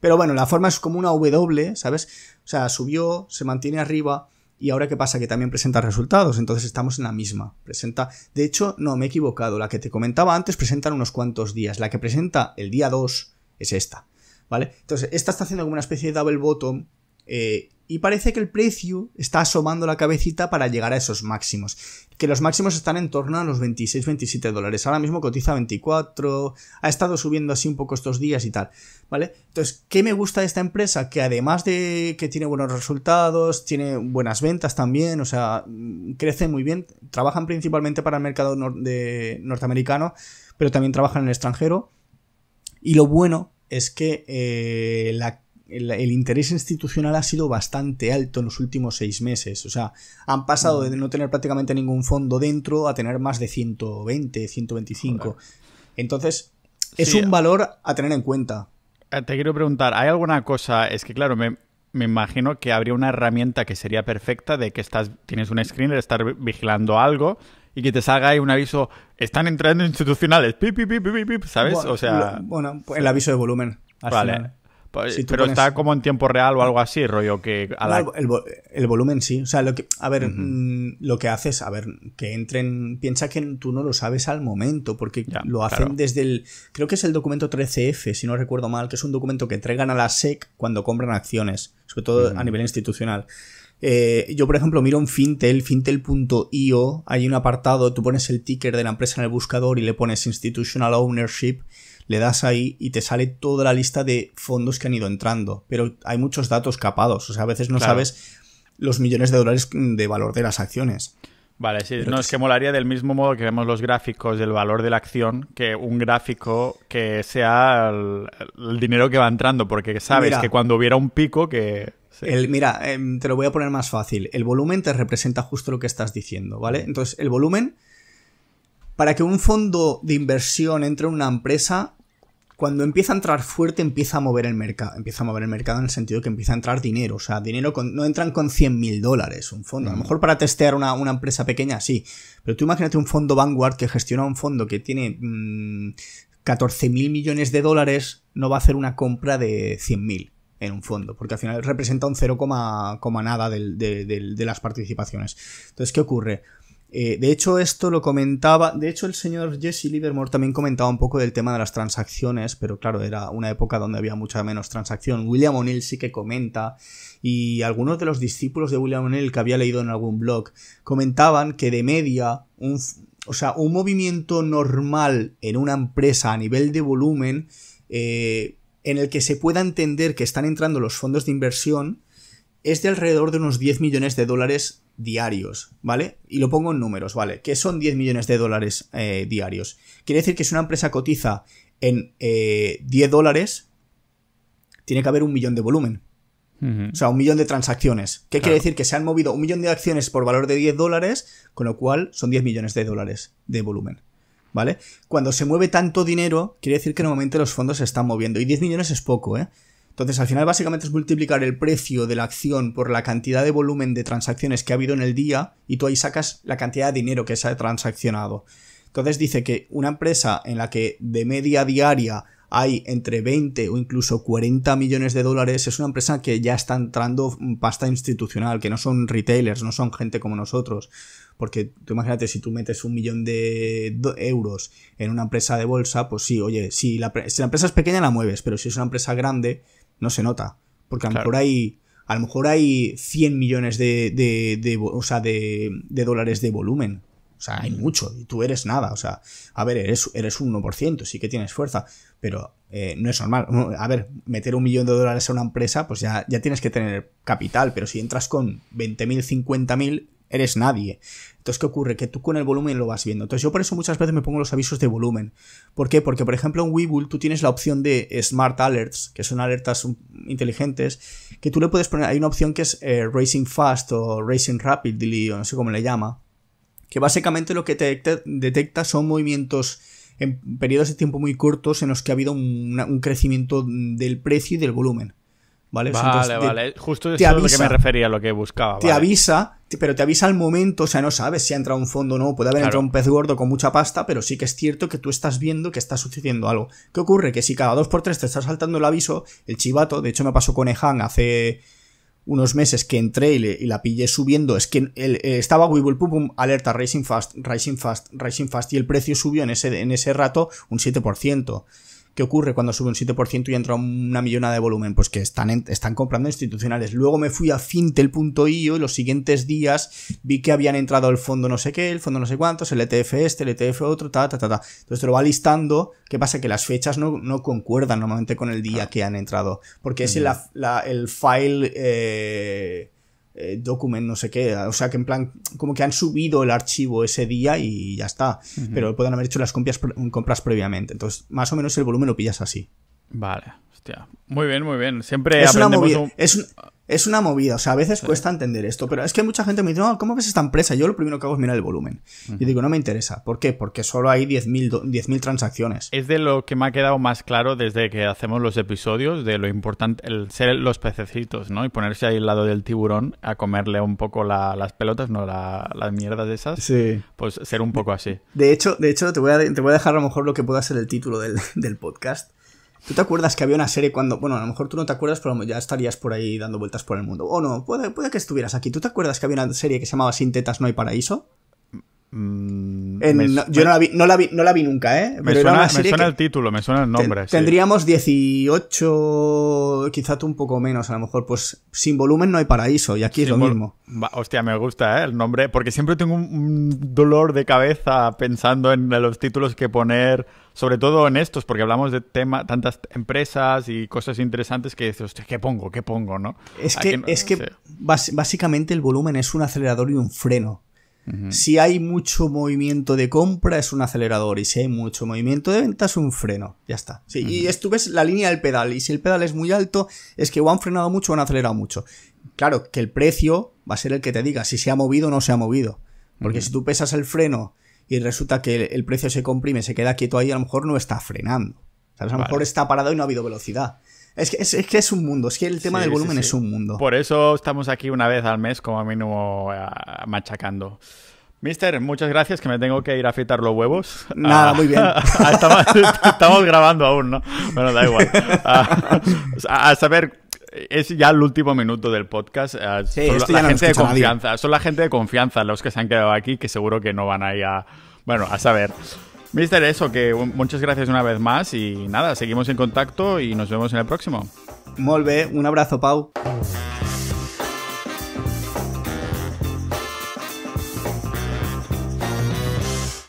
pero bueno, la forma es como una W, ¿sabes? O sea, subió, se mantiene arriba y ahora qué pasa que también presenta resultados, entonces estamos en la misma. Presenta, de hecho, no me he equivocado, la que te comentaba antes en unos cuantos días, la que presenta el día 2 es esta. ¿Vale? Entonces, esta está haciendo como una especie de double bottom eh, y parece que el precio está asomando la cabecita para llegar a esos máximos. Que los máximos están en torno a los 26-27 dólares. Ahora mismo cotiza 24, ha estado subiendo así un poco estos días y tal. ¿Vale? Entonces, ¿qué me gusta de esta empresa? Que además de que tiene buenos resultados, tiene buenas ventas también, o sea, mm, crece muy bien. Trabajan principalmente para el mercado norteamericano, pero también trabajan en el extranjero. Y lo bueno es que eh, la el, interés institucional ha sido bastante alto en los últimos seis meses. O sea, han pasado de no tener prácticamente ningún fondo dentro a tener más de 120, 125. Entonces, es un eh. valor a tener en cuenta. Eh, te quiero preguntar, ¿hay alguna cosa? Es que, claro, me, imagino que habría una herramienta que sería perfecta de que estás, tienes un screener, estar vigilando algo y que te salga ahí un aviso, están entrando institucionales, pip, pip, pip, pip, ¿sabes? o sea... bueno, el aviso de volumen. Vale. Pues, pero está como en tiempo real o algo así, rollo que... el, volumen sí, o sea, lo que, a ver, mm, lo que haces, a ver, que entren, piensa que tú no lo sabes al momento, porque lo hacen desde el, creo que es el documento 13F, si no recuerdo mal, que es un documento que entregan a la SEC cuando compran acciones, sobre todo a nivel institucional. Eh, yo, por ejemplo, miro en Fintel, fintel.io, hay un apartado, tú pones el ticker de la empresa en el buscador y le pones Institutional Ownership le das ahí y te sale toda la lista de fondos que han ido entrando, pero hay muchos datos capados, o sea, a veces no sabes los millones de dólares de valor de las acciones. Vale, sí. No, es que molaría del mismo modo que vemos los gráficos del valor de la acción que un gráfico que sea el, dinero que va entrando, porque sabes que cuando hubiera un pico que... mira, em, te lo voy a poner más fácil. El volumen te representa justo lo que estás diciendo, ¿vale? Entonces, el volumen, para que un fondo de inversión entre en una empresa, cuando empieza a entrar fuerte, empieza a mover el mercado. Empieza a mover el mercado en el sentido que empieza a entrar dinero. O sea, dinero no entran con 100 mil dólares un fondo. A lo mm. mejor para testear una, una, empresa pequeña, sí. Pero tú imagínate un fondo Vanguard que gestiona un fondo que tiene 14.000 mm, mil millones de dólares, no va a hacer una compra de 100.000 en un fondo, porque al final representa un 0, nada de, de las participaciones. Entonces, ¿qué ocurre? Eh, de hecho, esto lo comentaba. De hecho, el señor Jesse Livermore también comentaba un poco del tema de las transacciones, pero claro, era una época donde había mucha menos transacción. William O'Neill sí que comenta, y algunos de los discípulos de William O'Neill que había leído en algún blog comentaban que de media, o sea, un movimiento normal en una empresa a nivel de volumen. Eh, en el que se pueda entender que están entrando los fondos de inversión es de alrededor de unos 10 millones de dólares diarios, ¿vale? Y lo pongo en números, ¿vale? Que son 10 millones de dólares eh, diarios. Quiere decir que si una empresa cotiza en 10 eh, dólares, tiene que haber un millón de volumen. O sea, un millón de transacciones. ¿Qué quiere decir? Que se han movido un millón de acciones por valor de 10 dólares, con lo cual son 10 millones de dólares de volumen. ¿Vale? Cuando se mueve tanto dinero, quiere decir que normalmente los fondos se están moviendo. Y 10 millones es poco, ¿eh? Entonces, al final básicamente es multiplicar el precio de la acción por la cantidad de volumen de transacciones que ha habido en el día y tú ahí sacas la cantidad de dinero que se ha transaccionado. Entonces dice que una empresa en la que de media diaria hay entre 20 o incluso 40 millones de dólares, es una empresa que ya está entrando pasta institucional, que no son retailers, no son gente como nosotros. Porque tú imagínate, si tú metes un millón de euros en una empresa de bolsa, pues sí, oye, si la, si la empresa es pequeña la mueves, pero si es una empresa grande, no se nota. Porque a lo mejor hay. A lo mejor hay 100 millones de, o sea, de, dólares de volumen. O sea, hay mm. mucho y tú eres nada. O sea, a ver, eres, eres un 1%, sí que tienes fuerza, pero eh, no es normal. A ver, meter un millón de dólares a una empresa, pues ya, ya tienes que tener capital, pero si entras con 20.000, 50.000, eres nadie. Entonces, ¿qué ocurre? Que tú con el volumen lo vas viendo. Entonces, yo por eso muchas veces me pongo los avisos de volumen. ¿Por qué? Porque, por ejemplo, en Webull tú tienes la opción de Smart Alerts, que son alertas inteligentes, que tú le puedes poner. Hay una opción que es eh, Racing Fast o Racing Rapidly, o no sé cómo le llama, que básicamente lo que te detecta son movimientos en periodos de tiempo muy cortos en los que ha habido un crecimiento del precio y del volumen. ¿vale? Vale, Justo es lo que me refería, lo que buscaba. Te avisa, pero te avisa al momento, o sea, no sabes si ha entrado un fondo o no. Puede haber entrado un pez gordo con mucha pasta, pero sí que es cierto que tú estás viendo que está sucediendo algo. ¿Qué ocurre? Que si cada dos por tres te está saltando el aviso, el chivato, de hecho me pasó con Ehan hace unos meses que entré y, la pillé subiendo, es que eh, estaba Weevil Pum Pum alerta Racing Fast, Racing Fast, Racing Fast y el precio subió en ese, en ese rato un 7%. ¿Qué ocurre cuando sube un 7% y entra una millonada de volumen? Pues que están, están comprando institucionales. Luego me fui a fintel.io y los siguientes días vi que habían entrado el fondo no sé qué, el fondo no sé cuántos, el ETF este, el ETF otro, ta, ta, ta, ta. Entonces te lo va listando. ¿Qué pasa? Que las fechas no, no concuerdan normalmente con el día que han entrado. Porque es el, el file... Eh, eh, document no sé qué, o sea que en plan como que han subido el archivo ese día y ya está, pero pueden haber hecho las compras, compras previamente, entonces más o menos el volumen lo pillas así. Vale, hostia, muy bien, muy bien, siempre es un... Es una movida, o sea, a veces cuesta entender esto, pero es que mucha gente me dice, no, ¿cómo ves esta empresa? Yo lo primero que hago es mirar el volumen. Y digo, no me interesa. ¿Por qué? Porque solo hay 10.000 transacciones. Es de lo que me ha quedado más claro desde que hacemos los episodios, de lo importante, el ser los pececitos, ¿no? Y ponerse ahí al lado del tiburón a comerle un poco las pelotas, no las mierdas de esas. Sí. Pues ser un poco así. De hecho, de hecho te, voy a, te voy a dejar a lo mejor lo que pueda ser el título del, del podcast. ¿Tú te acuerdas que había una serie cuando, bueno, a lo mejor tú no te acuerdas, pero ya estarías por ahí dando vueltas por el mundo? O no, puede, que estuvieras aquí. ¿Tú te acuerdas que había una serie que se llamaba Sin tetas no hay paraíso? yo no la, vi, nunca, ¿eh? me suena, el título, me suena el nombre. Tendríamos 18, quizá tú un poco menos, a lo mejor. Pues sin volumen no hay paraíso, y aquí es lo mismo. hostia, me gusta ¿eh? el nombre, porque siempre tengo un dolor de cabeza pensando en los títulos que poner sobre todo en estos, porque hablamos de tema, tantas empresas y cosas interesantes que dices, ¿qué pongo? ¿Qué pongo? ¿no? Es que, es que básicamente el volumen es un acelerador y un freno. Si hay mucho movimiento de compra es un acelerador y si hay mucho movimiento de venta es un freno, ya está. Sí, Y esto ves la línea del pedal y si el pedal es muy alto es que o han frenado mucho o han acelerado mucho. Claro, que el precio va a ser el que te diga si se ha movido o no se ha movido. Porque si tú pesas el freno y resulta que el precio se comprime, se queda quieto ahí, a lo mejor no está frenando. A lo mejor está parado y no ha habido velocidad. Es que es, que es un mundo, es que el tema del volumen es un mundo. Por eso estamos aquí una vez al mes como mínimo eh, machacando. Mister, muchas gracias, que me tengo que ir a fritar los huevos. Nada, ah, muy bien. Ah, estamos, grabando aún, ¿no? Bueno, da igual. Ah, a saber es ya el último minuto del podcast. Eh, son la, este gente de confianza. Son la gente de confianza los que se han quedado aquí, que seguro que no van ahí a. Bueno, a saber. Mister, eso, que muchas gracias una vez más y nada, seguimos en contacto y nos vemos en el próximo. Molve, un abrazo, Pau.